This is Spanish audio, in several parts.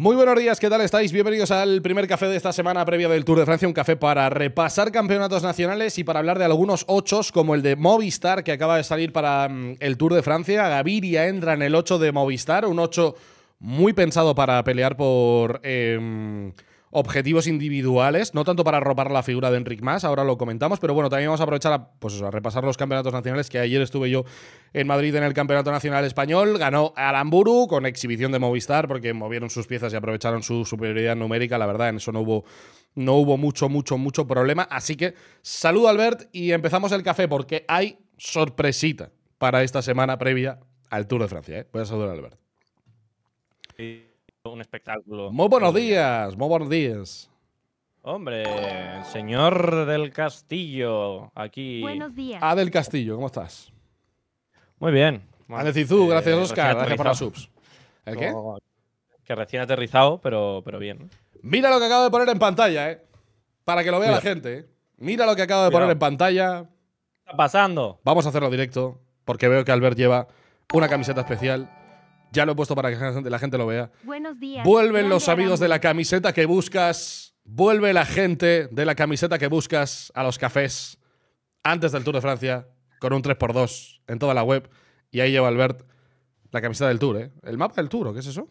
Muy buenos días, ¿qué tal estáis? Bienvenidos al primer café de esta semana previa del Tour de Francia, un café para repasar campeonatos nacionales y para hablar de algunos ochos, como el de Movistar, que acaba de salir para mm, el Tour de Francia. Gaviria entra en el 8 de Movistar, un 8 muy pensado para pelear por... Em, objetivos individuales, no tanto para robar la figura de Enric Más, ahora lo comentamos, pero bueno, también vamos a aprovechar a, pues a repasar los campeonatos nacionales, que ayer estuve yo en Madrid en el Campeonato Nacional Español, ganó Alamburu con exhibición de Movistar, porque movieron sus piezas y aprovecharon su superioridad numérica, la verdad, en eso no hubo, no hubo mucho, mucho, mucho problema, así que saludo Albert y empezamos el café porque hay sorpresita para esta semana previa al Tour de Francia, ¿eh? Voy a saludar a Albert. Sí un espectáculo. Muy buenos días, muy buenos días. Hombre, el señor del Castillo, aquí. Buenos días. A ah, del Castillo, ¿cómo estás? Muy bien. Bueno, eh, gracias Oscar, ¿El qué? Oh, que recién aterrizado, pero, pero bien. Mira lo que acabo de poner en pantalla, ¿eh? Para que lo vea la gente. Eh. Mira lo que acabo de poner en pantalla. ¿Qué está pasando? Vamos a hacerlo directo, porque veo que Albert lleva una camiseta especial ya lo he puesto para que la gente lo vea. Buenos días. Vuelven los amigos de la camiseta que buscas. Vuelve la gente de la camiseta que buscas a los cafés antes del Tour de Francia con un 3x2 en toda la web. Y ahí lleva Albert la camiseta del Tour, ¿eh? El mapa del Tour, qué es eso?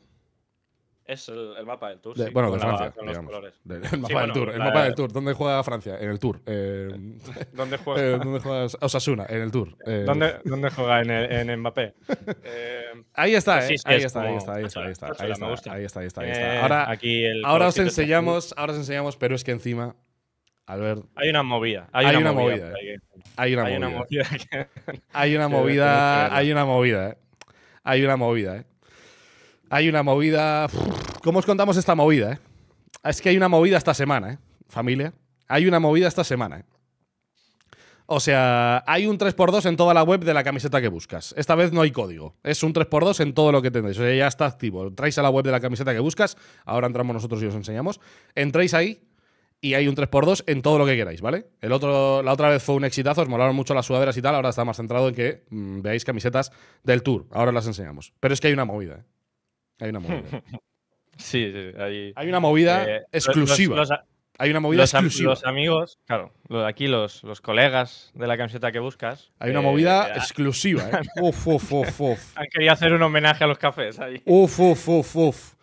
Es el, mapa del Tour. sí, bueno, de Francia. digamos, el mapa, del, tour, el mapa del Tour. ¿Dónde juega Francia? En el Tour. Eh, ¿Dónde juega? Eh, ¿Dónde juega Osasuna? En el Tour. Eh. ¿Dónde, ¿Dónde, juega? En, en Mbappé. Eh, ahí está, eh. ahí, está ahí, está ahí está, ahí está, ahí está, ahí está, Ahora, aquí el ahora os enseñamos, ahora os enseñamos, pero es que encima Albert. Hay una movida. Hay, una, movida. Hay una movida. Hay una movida. Hay una movida, eh. hay una movida, eh. Hay una movida. ¿Cómo os contamos esta movida? Eh? Es que hay una movida esta semana, ¿eh? familia. Hay una movida esta semana. ¿eh? O sea, hay un 3x2 en toda la web de la camiseta que buscas. Esta vez no hay código. Es un 3x2 en todo lo que tendréis. O sea, ya está activo. Entráis a la web de la camiseta que buscas. Ahora entramos nosotros y os enseñamos. Entráis ahí y hay un 3x2 en todo lo que queráis, ¿vale? El otro, la otra vez fue un exitazo. Os molaron mucho las sudaderas y tal. Ahora está más centrado en que mm, veáis camisetas del tour. Ahora las enseñamos. Pero es que hay una movida. ¿eh? Hay una movida. sí, sí, hay, una movida eh, exclusiva. hay una movida exclusiva. Los amigos, claro, los, aquí los, los colegas de la camiseta que buscas. Hay una movida eh, exclusiva. Eh. uf, uf, uf, uf. Han querido hacer un homenaje a los cafés ahí. Uf, uf, uf, uf.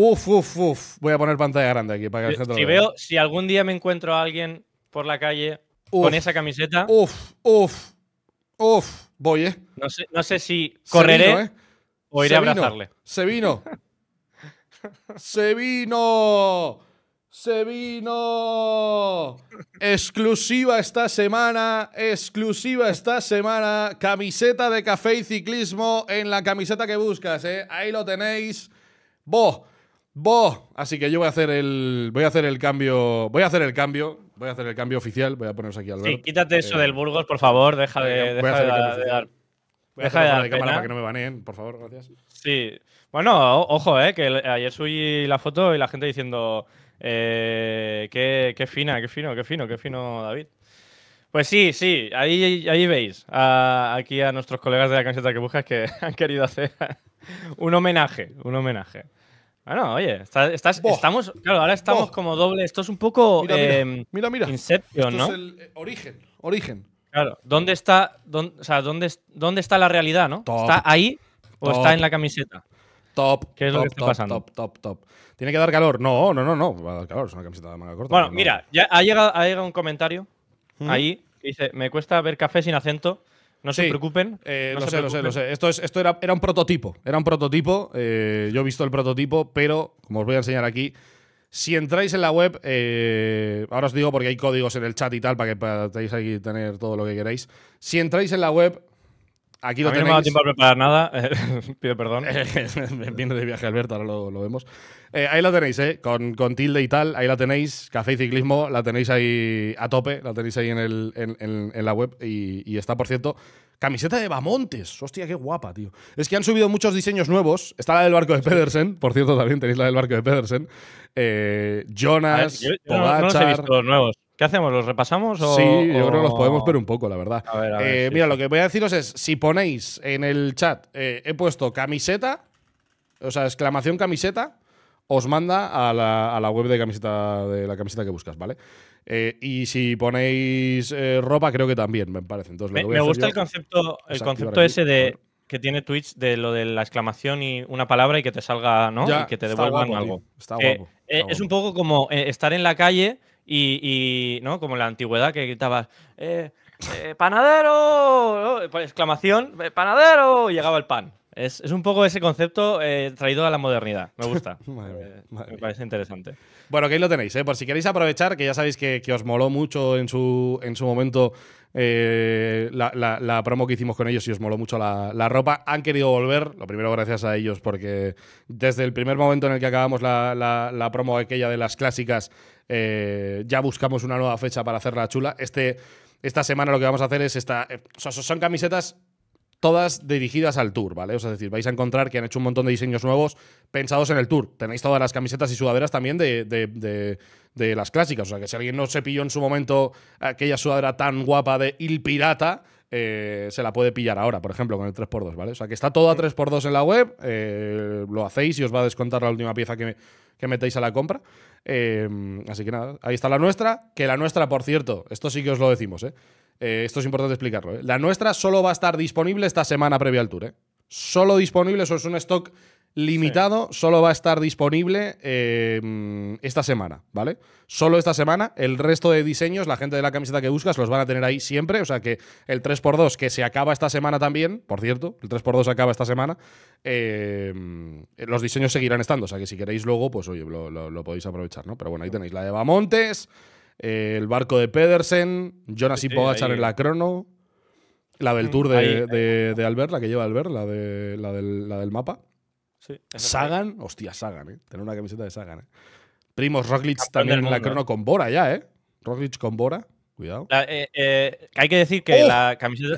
Uf, uf, Voy a poner pantalla grande aquí para que la si veo, Si algún día me encuentro a alguien por la calle con esa camiseta. Uf, uf, uf. Voy, eh. No sé, si correré. Eh. O iré a abrazarle. se vino. se vino. Se vino. Exclusiva esta semana. Exclusiva esta semana. Camiseta de café y ciclismo en la camiseta que buscas, ¿eh? Ahí lo tenéis. Bo. Bo. Así que yo voy a hacer el. Voy a hacer el cambio. Voy a hacer el cambio. Voy a hacer el cambio oficial. Voy a poneros aquí al Sí, quítate eso eh, del Burgos, por favor. Deja de, de Deja a cámara para que no me baneen, por favor, gracias. Sí. Bueno, ojo, eh, que ayer subí la foto y la gente diciendo eh, qué, fina, qué fino, qué fino, qué fino David. Pues sí, sí, ahí, ahí veis aquí a nuestros colegas de la camiseta que buscas que han querido hacer un homenaje, un homenaje. Bueno, oye, estamos, claro, ahora estamos como doble, esto es un poco mira, mira, em, Inception, ¿no? Es el eh, origen, origen. Claro, ¿dónde está, o sea, dónde, dónde está la realidad, no? ¿Está ahí o está en la camiseta? Top. ¿Qué top, que Top, top, ¿Tiene que dar calor? No, no, no, no. Va a dar calor, es una camiseta de manga corta. Bueno, mira, ya ha llegado, un comentario ahí que dice: Me cuesta ver café sin acento. No se preocupen. Eh, no sé, no sé, lo sé, Esto, esto era, era un prototipo. Era un prototipo. Eh, yo he visto el prototipo, pero como os voy a enseñar aquí, si entráis en la web, eh, ahora os digo porque hay códigos en el chat y tal para que podáis aquí tener todo lo que queráis. Si entráis en la web, Aquí lo a no me ha tiempo a preparar nada, pido perdón. Viene de viaje Alberto, ahora lo, vemos. Eh, ahí la tenéis, ¿eh? Con, con, tilde y tal, ahí la tenéis. Café y ciclismo, la tenéis ahí a tope, la tenéis ahí en, en, la web. Y, está, por cierto, camiseta de Bamontes. Hostia, qué guapa, tío. Es que han subido muchos diseños nuevos. Está la del barco de Pedersen, por cierto, también tenéis la del barco de Pedersen. Eh, Jonas, ver, he visto los nuevos. ¿Qué hacemos? ¿Los repasamos? O, sí, yo creo que los podemos ver un poco, la verdad. Eh, mira, lo que voy a deciros es, si ponéis en el chat, eh, he puesto camiseta, o sea, exclamación camiseta, os manda a la, web de camiseta de la camiseta que buscas, ¿vale? Eh, y si ponéis ropa, creo que también, me parece. me, gusta el concepto, el concepto ese de que tiene Twitch de lo de la exclamación y una palabra y que te salga, ¿no? y que te devuelvan algo. está guapo. Es un poco como estar en la calle y, ¿no? Como la antigüedad que gritaba eh, eh, ¡panadero! Por exclamación, eh, ¡panadero! Y llegaba el pan. Es, un poco ese concepto eh, traído a la modernidad. Me gusta. Me parece interesante. Bueno, que ahí lo tenéis, ¿eh? por si queréis aprovechar, que ya sabéis que, os moló mucho en su, en su momento la, promo que hicimos con ellos y os moló mucho la, la, ropa. Han querido volver, lo primero gracias a ellos, porque desde el primer momento en el que acabamos la, promo aquella de las clásicas eh, ya buscamos una nueva fecha para hacerla chula. Este, esta semana lo que vamos a hacer es esta. Eh, son, camisetas todas dirigidas al tour, ¿vale? O sea, es decir, vais a encontrar que han hecho un montón de diseños nuevos pensados en el tour. Tenéis todas las camisetas y sudaderas también de, de las clásicas. O sea, que si alguien no se pilló en su momento aquella sudadera tan guapa de Il Pirata, eh, se la puede pillar ahora, por ejemplo, con el 3x2, ¿vale? O sea, que está todo a 3x2 en la web, eh, lo hacéis y os va a descontar la última pieza que, metéis a la compra. Eh, así que nada, ahí está la nuestra, que la nuestra, por cierto, esto sí que os lo decimos, ¿eh? esto es importante explicarlo, La nuestra solo va a estar disponible esta semana previa al tour, ¿eh? Solo disponible, eso es un stock limitado, solo va a estar disponible eh, esta semana, ¿vale? Solo esta semana, el resto de diseños, la gente de la camiseta que buscas los van a tener ahí siempre, o sea que el 3x2 que se acaba esta semana también, por cierto, el 3x2 acaba esta semana, eh, los diseños seguirán estando, o sea que si queréis luego, pues oye, lo, podéis aprovechar, ¿no? Pero bueno, ahí tenéis la de Bamontes, eh, el barco de Pedersen, Jonas y Pogachar en la crono, la del mm. tour de, Albert, la que lleva Albert, la, la del mapa. Sagan, hostia, Sagan, ¿eh? Tener una camiseta de Sagan, ¿eh? Primos, Roglic también en la crono con Bora ya, ¿eh? Roglic con Bora. Cuidado. Eh, eh, hay que decir que ¡Oh! la camiseta,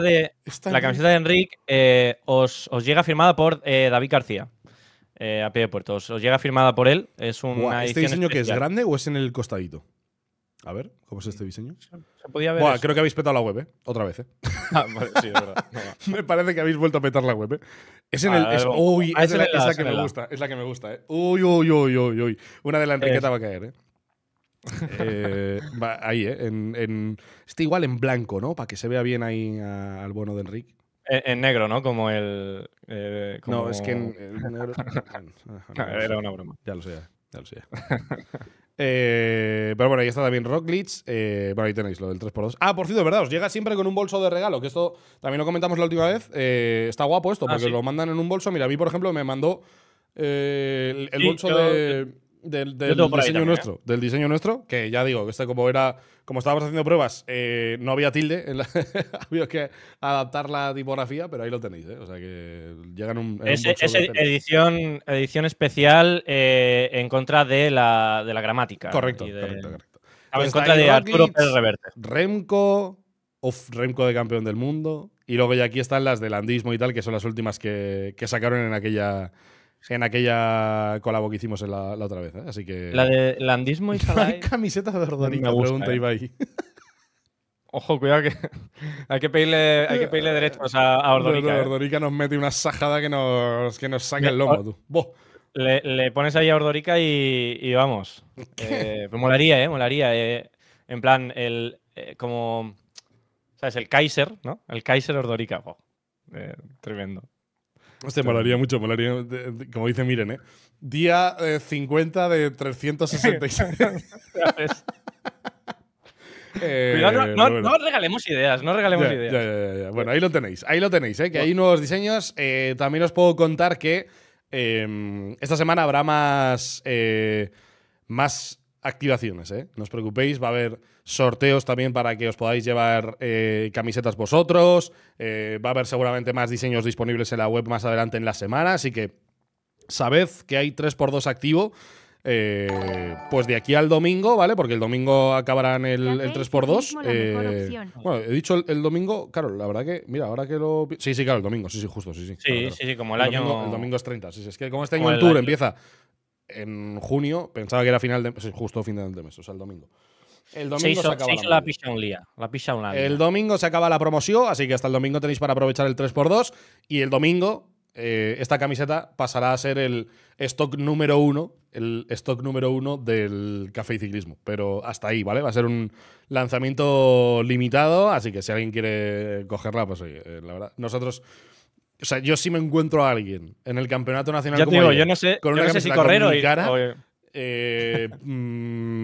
de la camiseta de Enric eh, os, llega firmada por David García. a pie de puerto. Os, llega firmada por él. Es un. ¿Este diseño que es grande o es en el costadito? A ver, ¿cómo es este diseño? podía creo que habéis petado la web, ¿eh? Otra vez, ¿eh? Ah, sí, es verdad. me parece que habéis vuelto a petar la web, ¿eh? Es en el. Ah, uy, ah, es, la, que me gusta, es la que me gusta, ¿eh? Uy, uy, uy, uy, uy. Una de la Enriqueta va a caer, ¿eh? eh va ahí, ¿eh? En, está igual en blanco, ¿no? Para que se vea bien ahí al bono de Enrique. En, negro, ¿no? Como el. Eh, no, es que en, negro. Era una broma. Ya lo sé, ya lo sé. Eh, pero bueno, ahí está también Rockglitch. Eh, bueno, ahí tenéis lo del 3x2. Ah, por cierto, verdad, os llega siempre con un bolso de regalo, que esto también lo comentamos la última vez. Eh, está guapo esto, ah, porque lo mandan en un bolso. Mira, a mí, por ejemplo, me mandó eh, el, bolso de del, diseño nuestro, ¿eh? del diseño nuestro, que ya digo, este como era, como estábamos haciendo pruebas, eh, no había tilde, había que adaptar la tipografía, pero ahí lo tenéis, ¿eh? o sea que llegan un, es, edición edición especial en contra de la, gramática. Correcto, en contra de Arturo Pérez Reverte. Remco, of Remco de campeón del mundo, y luego ya aquí están las del andismo y tal, que son las últimas que, que sacaron en aquella en aquella colabo que hicimos la, otra vez. ¿eh? Así que. La de Landismo y Salai. Hay camisetas de Ordórica, pregunta eh. Ibai. Ojo, cuidado que hay que pedirle, hay que derechos a, a Pero, eh. nos mete una sajada que nos, que nos saca el lomo, tú. Le, pones ahí a Ordorica y, vamos. Eh, pues molaría, ¿eh? Molaría. Eh. en plan, el como. ¿Sabes? El Kaiser, ¿no? El Kaiser Ordorica. tremendo. Hostia, molaría mucho, molaría, como dice Miren, ¿eh? Día 50 eh, de 366. eh, no, no, regalemos ideas, no regalemos ideas. bueno, ahí lo tenéis, ahí lo tenéis, ¿eh? que hay nuevos diseños. Eh, también os puedo contar que em, esta semana habrá más, eh, más activaciones, ¿eh? No os preocupéis, va a haber sorteos también para que os podáis llevar eh, camisetas vosotros, eh, va a haber seguramente más diseños disponibles en la web más adelante en la semana, así que sabed que hay 3x2 activo. Eh, pues de aquí al domingo, ¿vale? Porque el domingo acabarán el, 3x2. bueno, he dicho el, domingo, claro, la verdad que, mira, ahora que lo. Sí, sí, claro, el domingo, sí, sí, justo, sí, sí. Sí, sí, como el, año. el domingo es 30, sí, sí. Es que como este año el tour empieza en junio, pensaba que era final de justo final de mes, o sea, el domingo. El domingo se acaba la, la El domingo se acaba la promoción, así que hasta el domingo tenéis para aprovechar el 3x2. Y el domingo, eh, esta camiseta pasará a ser el stock número uno, el stock número uno del Café y Ciclismo. Pero hasta ahí, ¿vale? Va a ser un lanzamiento limitado, así que si alguien quiere cogerla, pues oye, eh, la verdad. Nosotros. O sea, yo sí me encuentro a alguien en el campeonato nacional. como yo con una camiseta cara, eh, mm,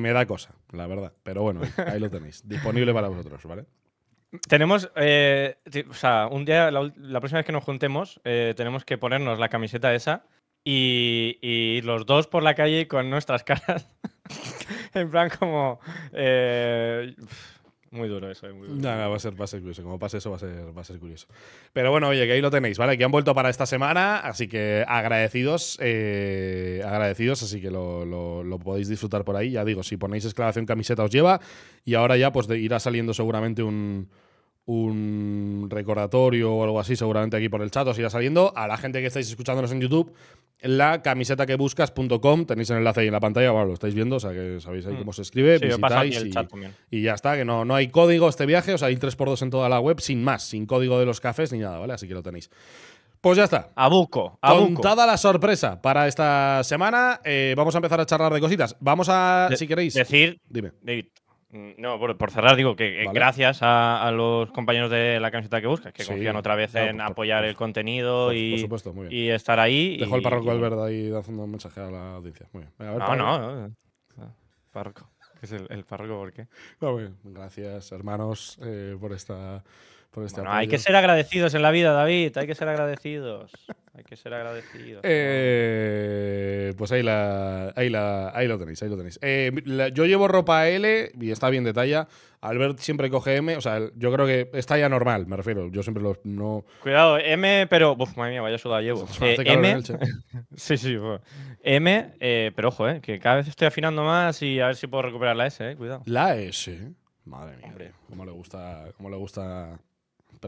me da cosa, la verdad. Pero bueno, ahí lo tenéis. Disponible para vosotros, ¿vale? Tenemos, eh, o sea, un día, la, próxima vez que nos juntemos, eh, tenemos que ponernos la camiseta esa y, los dos por la calle con nuestras caras. en plan como... Muy duro eso, eh, muy duro. No, va a ser, curioso. Como pase eso, va a ser, va a ser curioso. Pero bueno, oye, que ahí lo tenéis, ¿vale? Que han vuelto para esta semana, así que agradecidos, eh, agradecidos, así que lo, podéis disfrutar por ahí. Ya digo, si ponéis exclamación camiseta os lleva, y ahora ya pues irá saliendo seguramente un un recordatorio o algo así, seguramente aquí por el chat os irá saliendo. A la gente que estáis escuchándonos en YouTube, la camiseta que buscas.com, tenéis el enlace ahí en la pantalla, bueno, lo estáis viendo, o sea que sabéis ahí mm. cómo se escribe, y, ya está, que no, no hay código este viaje, o sea, hay 3x2 en toda la web, sin más, sin código de los cafés ni nada, ¿vale? Así que lo tenéis. Pues ya está. A buco. Contada la sorpresa para esta semana, eh, vamos a empezar a charlar de cositas. Vamos a, si queréis. Decir, dime. David, Mm, no, por, por, cerrar, digo que eh, gracias a, los compañeros de la camiseta que buscas, que confían otra vez en apoyar el contenido y, estar ahí. Dejo el párroco verde ahí dando un mensaje a la audiencia. Muy bien. no, no, no, Párroco. ¿Qué eh, eh, es el, el párroco? ¿Por qué? gracias, hermanos, eh, por esta. Por este apoyo. hay que ser agradecidos en la vida, David. Hay que ser agradecidos. Hay que ser agradecido. Eh, pues ahí la, ahí la, ahí lo tenéis, eh, yo llevo ropa L y está bien de talla. Albert siempre coge M, o sea, yo creo que es talla normal, me refiero. Yo siempre los no. Cuidado, M, pero. madre mía, vaya sudada llevo. Eh, M. sí, sí. M, pero ojo, eh, que cada vez estoy afinando más y a ver si puedo recuperar la S, eh, cuidado. La S. Madre mía, cómo le gusta, cómo le gusta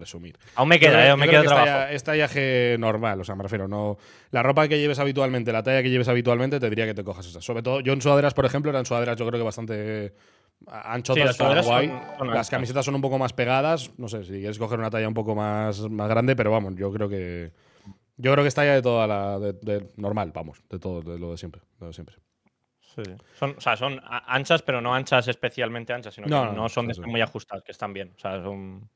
resumir. Aún me queda, eh, me queda es tallaje normal, o sea, me refiero, no. La ropa que lleves habitualmente, la talla que lleves habitualmente, te diría que te cojas esa. Sobre todo, yo en sudaderas, por ejemplo, eran sudaderas, yo creo que bastante eh, anchotas sí, las, guay. las camisetas son un poco más pegadas. No sé, si quieres coger una talla un poco más, más grande, pero vamos, yo creo que. Yo creo que es talla de toda la. normal, vamos, de todo, de lo de siempre. De siempre. Sí. Son, o sea, son anchas, pero no anchas especialmente anchas, sino no, que no, son muy ajustadas, que están bien. O sea, son.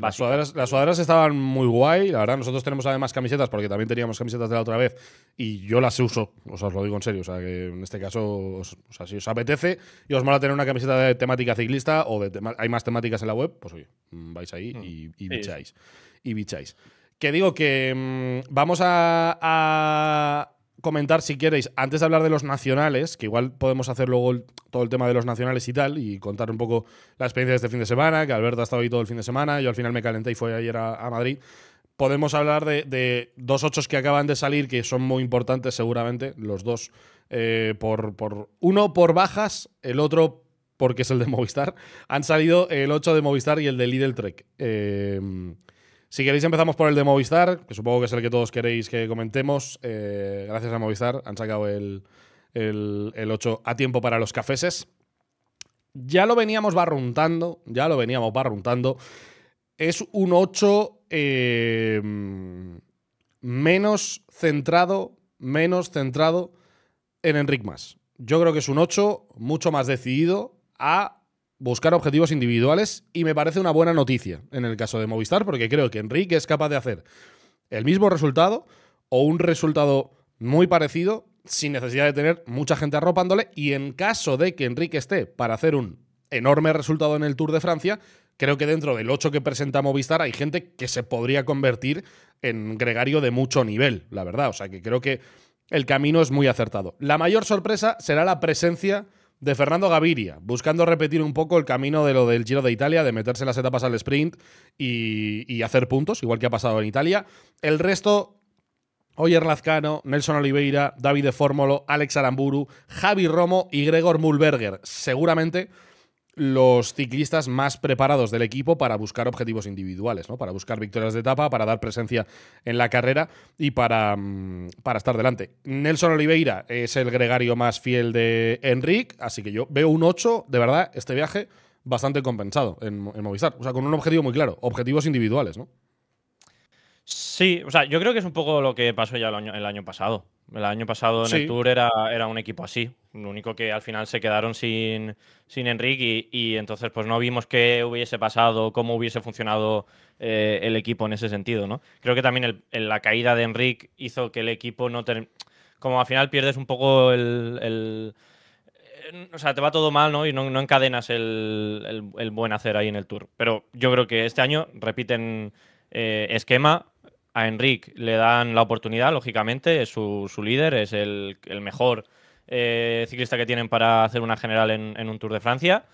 Las sudaderas, las sudaderas, estaban muy guay. La verdad, nosotros tenemos además camisetas, porque también teníamos camisetas de la otra vez, y yo las uso. os lo digo en serio. O sea, que en este caso, si os apetece y os mola tener una camiseta de temática ciclista o de hay más temáticas en la web, pues oye, mm, vais ahí mm. y, bicháis. Y bicháis. Que digo que mm, vamos a comentar, si queréis, antes de hablar de los nacionales, que igual podemos hacer luego todo el tema de los nacionales y tal, y contar un poco la experiencia de este fin de semana, que Alberto ha estado ahí todo el fin de semana, yo al final me calenté y fue ayer a, Madrid. Podemos hablar de, dos ocho que acaban de salir, que son muy importantes seguramente, los dos, eh, por, uno por bajas, el otro porque es el de Movistar. Han salido el ocho de Movistar y el de Lidl Trek. Eh, si queréis empezamos por el de Movistar, que supongo que es el que todos queréis que comentemos. Eh, gracias a Movistar han sacado el, 8 a tiempo para los cafeses. Ya lo veníamos barruntando, ya lo veníamos barruntando. Es un 8 eh, menos centrado, menos centrado en Enric Mas. Yo creo que es un 8 mucho más decidido a buscar objetivos individuales y me parece una buena noticia en el caso de Movistar porque creo que Enrique es capaz de hacer el mismo resultado o un resultado muy parecido sin necesidad de tener mucha gente arropándole y en caso de que Enrique esté para hacer un enorme resultado en el Tour de Francia, creo que dentro del 8 que presenta Movistar hay gente que se podría convertir en gregario de mucho nivel, la verdad, o sea que creo que el camino es muy acertado. La mayor sorpresa será la presencia de Fernando Gaviria, buscando repetir un poco el camino de lo del Giro de Italia, de meterse las etapas al sprint y, y hacer puntos, igual que ha pasado en Italia. El resto Oyer Lazcano, Nelson Oliveira, David de Fórmolo, Alex Aramburu, Javi Romo y Gregor Mulberger. Seguramente los ciclistas más preparados del equipo para buscar objetivos individuales, ¿no? para buscar victorias de etapa, para dar presencia en la carrera y para, mm, para estar delante. Nelson Oliveira es el gregario más fiel de Enric, así que yo veo un 8, de verdad, este viaje bastante compensado en, en Movistar. O sea, con un objetivo muy claro, objetivos individuales, ¿no? Sí, o sea, yo creo que es un poco lo que pasó ya el año, pasado. El año pasado en el Tour era, era un equipo así. Lo único que al final se quedaron sin, sin Enrique y, entonces pues no vimos qué hubiese pasado, cómo hubiese funcionado eh, el equipo en ese sentido, ¿no? Creo que también la caída de Enrique hizo que el equipo no... Te, como al final pierdes un poco el, eh, o sea, te va todo mal, ¿no? Y no, encadenas el, buen hacer ahí en el Tour. Pero yo creo que este año repiten eh, esquema, a Enric le dan la oportunidad, lógicamente, es su, líder, es el, mejor eh, ciclista que tienen para hacer una general en, un Tour de Francia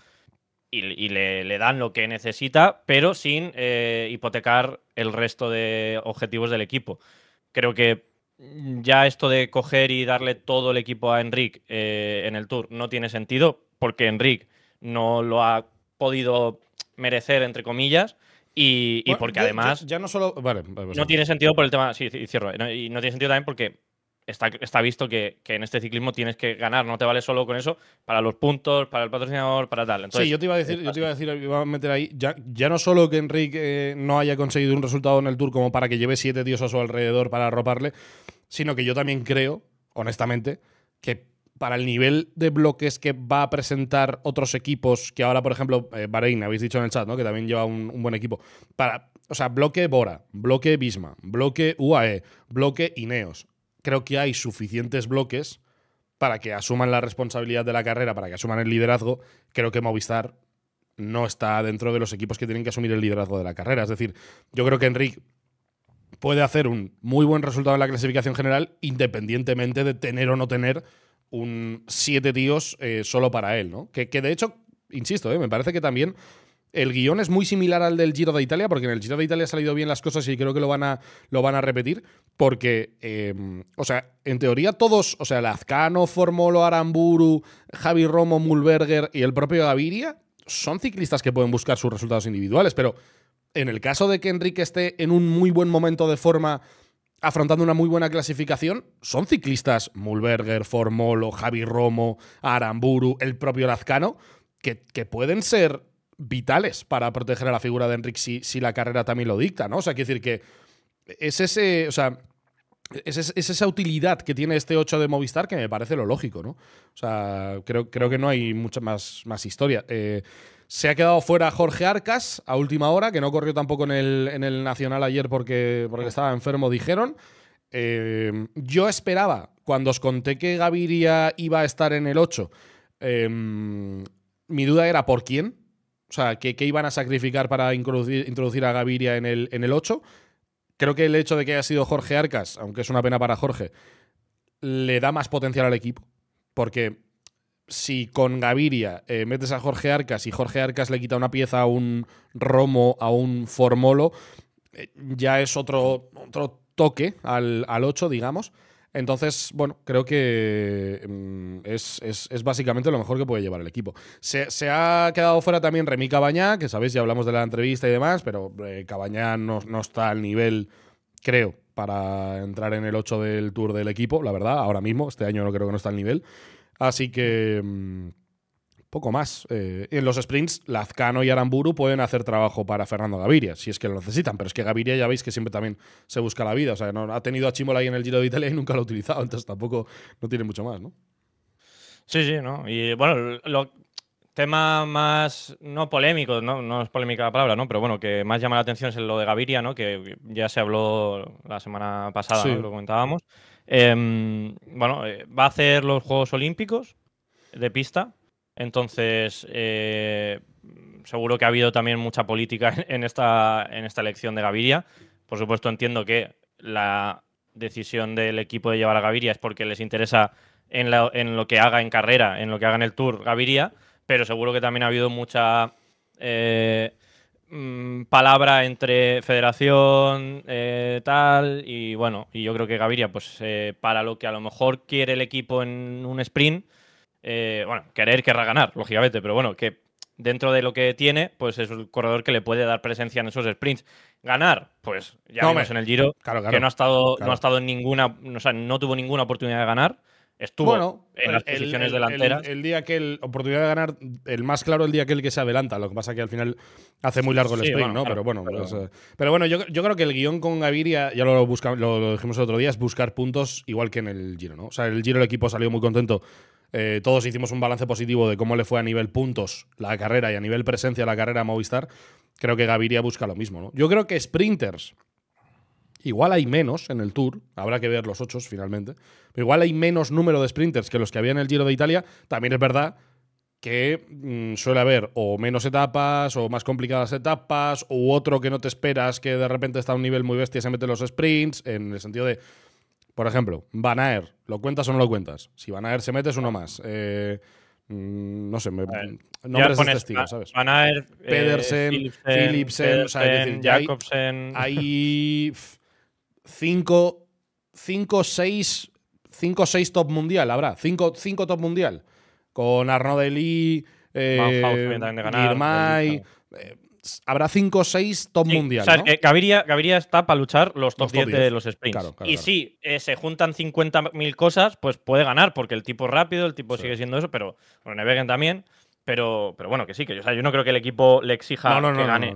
y, le, dan lo que necesita, pero sin eh, hipotecar el resto de objetivos del equipo. Creo que ya esto de coger y darle todo el equipo a Enric eh, en el Tour no tiene sentido porque Enric no lo ha podido merecer, entre comillas. Y, porque además. Ya, no solo. no tiene sentido por el tema. Sí, cierro. y no tiene sentido también porque Está, está, visto que, en este ciclismo tienes que ganar, no te vale solo con eso, para los puntos, para el patrocinador, para tal. sí, yo te iba a decir, yo te iba a decir, iba a meter ahí, ya, no solo que Enrique eh, no haya conseguido un resultado en el Tour como para que lleve siete tíos a su alrededor para arroparle, sino que yo también creo, honestamente, que para el nivel de bloques que va a presentar otros equipos, que ahora, por ejemplo, eh, Bahrein, habéis dicho en el chat, ¿no? Que también lleva un, buen equipo. Para, o sea, bloque Bora, bloque Bisma, bloque UAE, bloque Ineos. Creo que hay suficientes bloques para que asuman la responsabilidad de la carrera, para que asuman el liderazgo. Creo que Movistar no está dentro de los equipos que tienen que asumir el liderazgo de la carrera. Es decir, yo creo que Enrique puede hacer un muy buen resultado en la clasificación general independientemente de tener o no tener un siete tíos eh, solo para él, ¿no? Que, de hecho, insisto, eh, me parece que también el guión es muy similar al del Giro de Italia, porque en el Giro de Italia han salido bien las cosas y creo que lo van a, lo van a repetir, porque, eh, o sea, en teoría todos, o sea, Lazcano, Formolo, Aramburu, Javi Romo, Mulberger y el propio Gaviria, son ciclistas que pueden buscar sus resultados individuales, pero en el caso de que Enrique esté en un muy buen momento de forma afrontando una muy buena clasificación son ciclistas Mulberger, Formolo, Javi Romo, Aramburu, el propio Lazcano, que, pueden ser vitales para proteger a la figura de Enric si, la carrera también lo dicta, ¿no? O sea, quiere decir que es ese, o sea, es, esa utilidad que tiene este 8 de Movistar que me parece lo lógico, ¿no? O sea, creo, creo que no hay mucha más, más historia. Eh, se ha quedado fuera Jorge Arcas a última hora, que no corrió tampoco en el, Nacional ayer porque, porque estaba enfermo, dijeron. Eh, yo esperaba, cuando os conté que Gaviria iba a estar en el 8, em, mi duda era por quién. O sea, ¿qué, iban a sacrificar para introducir, a Gaviria en el, en el 8? Creo que el hecho de que haya sido Jorge Arcas, aunque es una pena para Jorge, le da más potencial al equipo. Porque si con Gaviria eh, metes a Jorge Arcas y Jorge Arcas le quita una pieza a un Romo, a un Formolo, eh, ya es otro, otro toque al, al, 8, digamos. Entonces, bueno, creo que mm, es, básicamente lo mejor que puede llevar el equipo. Se, ha quedado fuera también Remi Cabañá, que sabéis, ya hablamos de la entrevista y demás, pero eh, Cabañá no, no está al nivel, creo, para entrar en el 8 del tour del equipo, la verdad, ahora mismo, este año no creo que no está al nivel. Así que. Mm, poco más. Eh, en los sprints, Lazcano y Aramburu pueden hacer trabajo para Fernando Gaviria, si es que lo necesitan, pero es que Gaviria ya veis que siempre también se busca la vida. O sea, no, ha tenido a Chimola ahí en el Giro de Italia y nunca lo ha utilizado, entonces tampoco no tiene mucho más, ¿no? Sí, sí, ¿no? Y bueno, lo, tema más no polémico, ¿no? no es polémica la palabra, ¿no? Pero bueno, que más llama la atención es lo de Gaviria, ¿no? Que ya se habló la semana pasada, lo comentábamos. Em, bueno, eh, va a hacer los Juegos Olímpicos de pista. Entonces, eh, seguro que ha habido también mucha política en esta, en esta elección de Gaviria. Por supuesto, entiendo que la decisión del equipo de llevar a Gaviria es porque les interesa en, lo que haga en carrera, en lo que haga en el Tour Gaviria, pero seguro que también ha habido mucha eh, Mm, palabra entre federación, eh, tal, y bueno, y yo creo que Gaviria, pues eh, para lo que a lo mejor quiere el equipo en un sprint, eh, bueno, querer querrá ganar, lógicamente, pero bueno, que dentro de lo que tiene, pues es un corredor que le puede dar presencia en esos sprints. Ganar, pues ya vimos en el Giro, que no ha estado, no ha estado en ninguna, o sea, no tuvo ninguna oportunidad de ganar. Estuvo en las posiciones delanteras. El, día que el oportunidad de ganar, el más claro el día que el que se adelanta. Lo que pasa que al final hace muy largo el sprint, ¿no? pero bueno, pero, bueno, yo, creo que el guión con Gaviria, ya lo, lo, dijimos el otro día, es buscar puntos igual que en el Giro, ¿no? O sea, en el Giro el equipo salió muy contento. Eh, todos hicimos un balance positivo de cómo le fue a nivel puntos la carrera y a nivel presencia la carrera a Movistar. Creo que Gaviria busca lo mismo, ¿no? Yo creo que sprinters Igual hay menos en el Tour, habrá que ver los ocho finalmente, pero igual hay menos número de sprinters que los que había en el Giro de Italia. También es verdad que mm, suele haber o menos etapas o más complicadas etapas o otro que no te esperas que de repente está a un nivel muy bestia y se mete los sprints en el sentido de por ejemplo Van Aert lo cuentas o no lo cuentas si Van Aert se mete es uno más eh, mm, no sé me, nombres testigos, este sabes Van Aert eh, Pedersen, Philipsen, Jacobsen hay 5, 5, 6, 5, 6 top mundial, habrá. 5, 5 top mundial. Con Arnaud Deli, eh, eh, habrá 5 6 top mundial. O eh, está para luchar los top, 10, de los sprints. y si se juntan 50.000 cosas, pues puede ganar, porque el tipo es rápido, el tipo sigue siendo eso, pero Renewegen también. Pero, pero bueno, que sí, que o sea, yo no creo que el equipo le exija que gane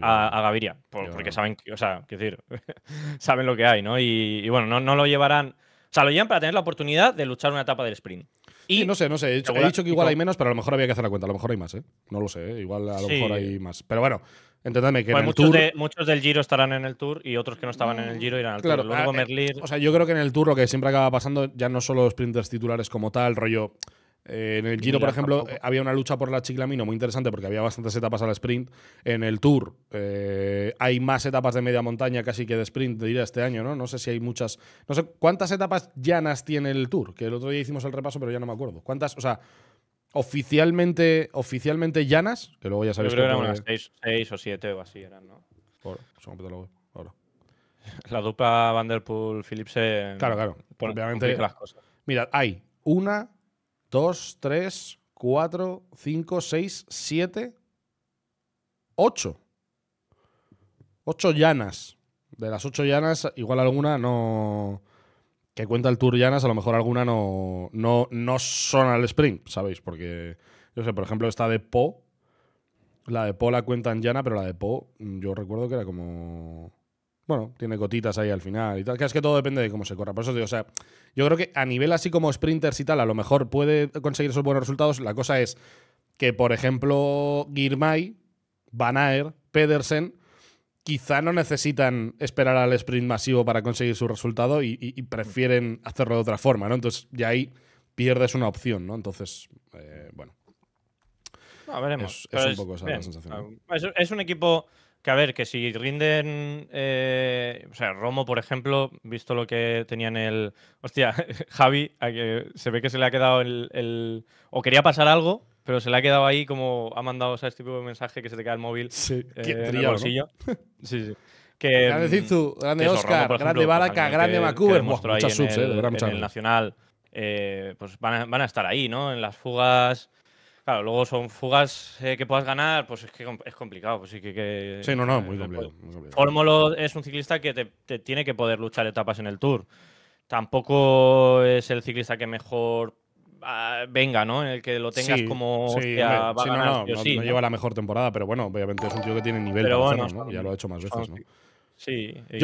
a, Gaviria, porque saben, o sea, decir, saben lo que hay, ¿no? Y, bueno, no, lo llevarán, o sea, lo llevan para tener la oportunidad de luchar una etapa del sprint. Y sí, no sé, no sé, he dicho, que igual hay menos, pero a lo mejor había que hacer la cuenta, a lo mejor hay más, ¿eh? No lo sé, ¿eh? igual a lo mejor hay más. Pero bueno, Entendadme que pues muchos, del Giro estarán en el Tour y otros que no estaban en el Giro irán al Tour. Luego, ah, eh, O sea, yo creo que en el Tour lo que siempre acaba pasando ya no solo los sprinters titulares como tal, rollo eh, en el Giro, por ejemplo, eh, había una lucha por la Chiclamino muy interesante porque había bastantes etapas al sprint. En el Tour eh, hay más etapas de media montaña casi que de sprint, diría, este año, ¿no? No sé si hay muchas. No sé, ¿cuántas etapas llanas tiene el Tour? Que el otro día hicimos el repaso, pero ya no me acuerdo. ¿Cuántas? O sea, oficialmente, oficialmente llanas, que luego ya sabéis Yo que eran unas 6 o siete o así eran, ¿no? Pues la dupla Vanderpool-Philipsen. Claro, claro. obviamente. Mira, hay una, Dos, 3, 4, 5, seis, 7, 8. Ocho llanas. De las ocho llanas, igual alguna no... Que cuenta el Tour Llanas, a lo mejor alguna no, no, no son al sprint, ¿sabéis? Porque, yo sé, por ejemplo, esta de Po, la de Po la cuentan llana, pero la de Po yo recuerdo que era como bueno, tiene gotitas ahí al final y tal. Que es que todo depende de cómo se corra. Por eso digo, o sea, yo creo que a nivel así como sprinters y tal, a lo mejor puede conseguir esos buenos resultados. La cosa es que, por ejemplo, Girmay, Van Pedersen, quizá no necesitan esperar al sprint masivo para conseguir su resultado y, prefieren hacerlo de otra forma, ¿no? Entonces, ya ahí pierdes una opción, ¿no? Entonces, eh, bueno. No, veremos. Es, un poco esa sensación. Ah, es un equipo que a ver, que si rinden. Eh, o sea, Romo, por ejemplo, visto lo que tenían el. Hostia, Javi, se ve que se le ha quedado el, O quería pasar algo, pero se le ha quedado ahí como ha mandado, ese Tipo de mensaje que se te queda el móvil sí, eh, en el bolsillo. sí, sí. Mm, grande Cizu, grande Oscar, grande Baraka, grande Vancouver. muchas subs, eh, de en el Nacional. Eh, pues van a, estar ahí, ¿no? En las fugas luego son fugas eh, que puedas ganar, pues es que es complicado. Pues sí, que, sí, no, no, eh, muy complicado. es un ciclista que te, tiene que poder luchar etapas en el Tour. Tampoco es el ciclista que mejor ah, venga, ¿no? el que lo tengas como. Sí, sí, no, no, no, lleva la mejor temporada, pero bueno, obviamente es un tío que tiene nivel. Pero ¿no? ya lo ha hecho más veces, ¿no? Sí, y,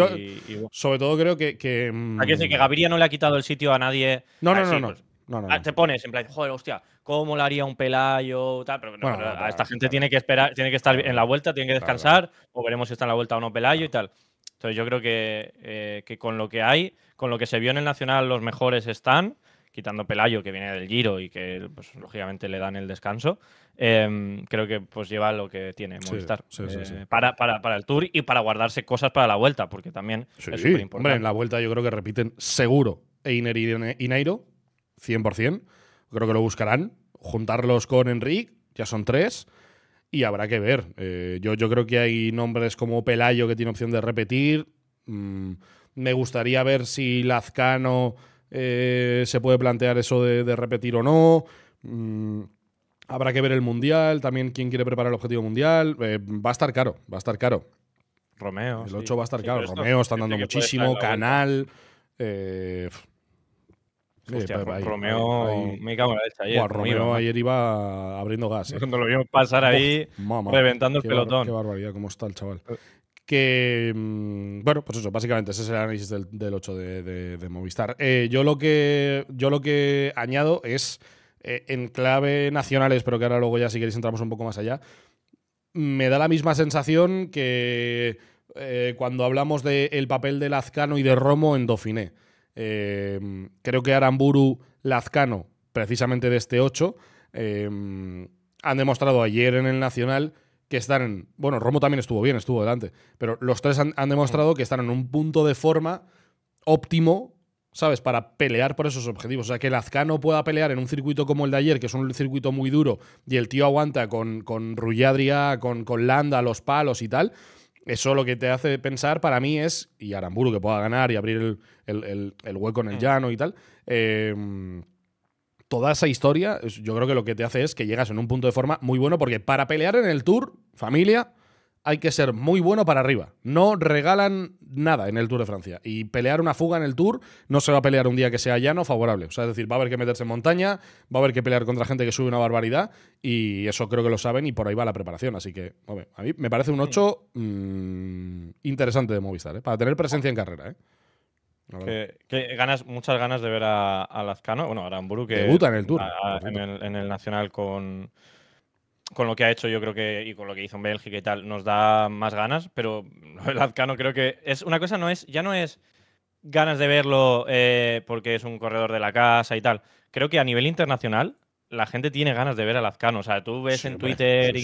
sobre todo creo que. que mm, ah, que Gaviria no le ha quitado el sitio a nadie. No, ah, no, no, no. Pues, Ah, te pones en plan, joder, hostia, ¿cómo lo haría un pelayo? Tal? Pero, a esta gente tiene que esperar, tiene que estar en la vuelta, tiene que descansar, o veremos si está en la vuelta o no pelayo y tal. Entonces yo creo que, eh, que, con lo que hay, con lo que se vio en el Nacional, los mejores están, quitando Pelayo, que viene del Giro y que pues, lógicamente le dan el descanso, em, creo que pues lleva lo que tiene Movistar eh, para, para, para, el Tour y para guardarse cosas para la Vuelta, porque también es súper importante. en la Vuelta yo creo que repiten seguro Einer y Ineiro, 100%. Creo que lo buscarán. Juntarlos con Enrique, ya son tres. Y habrá que ver. Eh, yo, yo, creo que hay nombres como Pelayo que tiene opción de repetir. Mm, me gustaría ver si Lazcano eh, se puede plantear eso de, repetir o no. Mm, habrá que ver el mundial. También quién quiere preparar el objetivo mundial. Eh, va a estar caro, va a estar caro. Romeo. El 8 va a estar caro. Romeo está dando muchísimo. Canal. Romeo, ayer. iba, abriendo gas. Eh. Cuando lo vimos pasar ahí, reventando el pelotón. qué barbaridad, cómo está el chaval. Eh. Que, mm, bueno, pues eso, básicamente ese es el análisis del, 8 de, Movistar. Eh, yo, lo que, yo lo que añado es, en clave nacionales, pero que ahora luego ya si queréis entramos un poco más allá, me da la misma sensación que cuando hablamos del papel de Lazcano y de Romo en Dauphiné. Em, creo que Aramburu, Lazcano, precisamente de este 8, em, han demostrado ayer en el Nacional que están en. Bueno, Romo también estuvo bien, estuvo delante. Pero los tres han, demostrado que están en un punto de forma óptimo ¿sabes? Para pelear por esos objetivos. O sea, que Lazcano pueda pelear en un circuito como el de ayer, que es un circuito muy duro, y el tío aguanta con, con Rulladria, con, con Landa, los palos y tal, eso lo que te hace pensar para mí es, y Aramburu que pueda ganar y abrir el, hueco en el mm. llano y tal, em, toda esa historia, yo creo que lo que te hace es que llegas en un punto de forma muy bueno porque para pelear en el tour, familia, hay que ser muy bueno para arriba. No regalan nada en el Tour de Francia. Y pelear una fuga en el Tour no se va a pelear un día que sea llano favorable. O sea, es decir, va a haber que meterse en montaña, va a haber que pelear contra gente que sube una barbaridad. Y eso creo que lo saben y por ahí va la preparación. Así que, a mí me parece un 8 mm, interesante de Movistar, ¿eh? para tener presencia en carrera. ¿eh? Que, ganas, muchas ganas de ver a, a Lazcano, bueno, a Aramburu que debuta en el Tour. en, el, Nacional con, con lo que ha hecho yo creo que y con lo que hizo en Bélgica y tal, nos da más ganas, pero el Azcano creo que es una cosa, no es ya no es ganas de verlo eh, porque es un corredor de la casa y tal. Creo que a nivel internacional la gente tiene ganas de ver al Azcano. O sea, tú ves en Twitter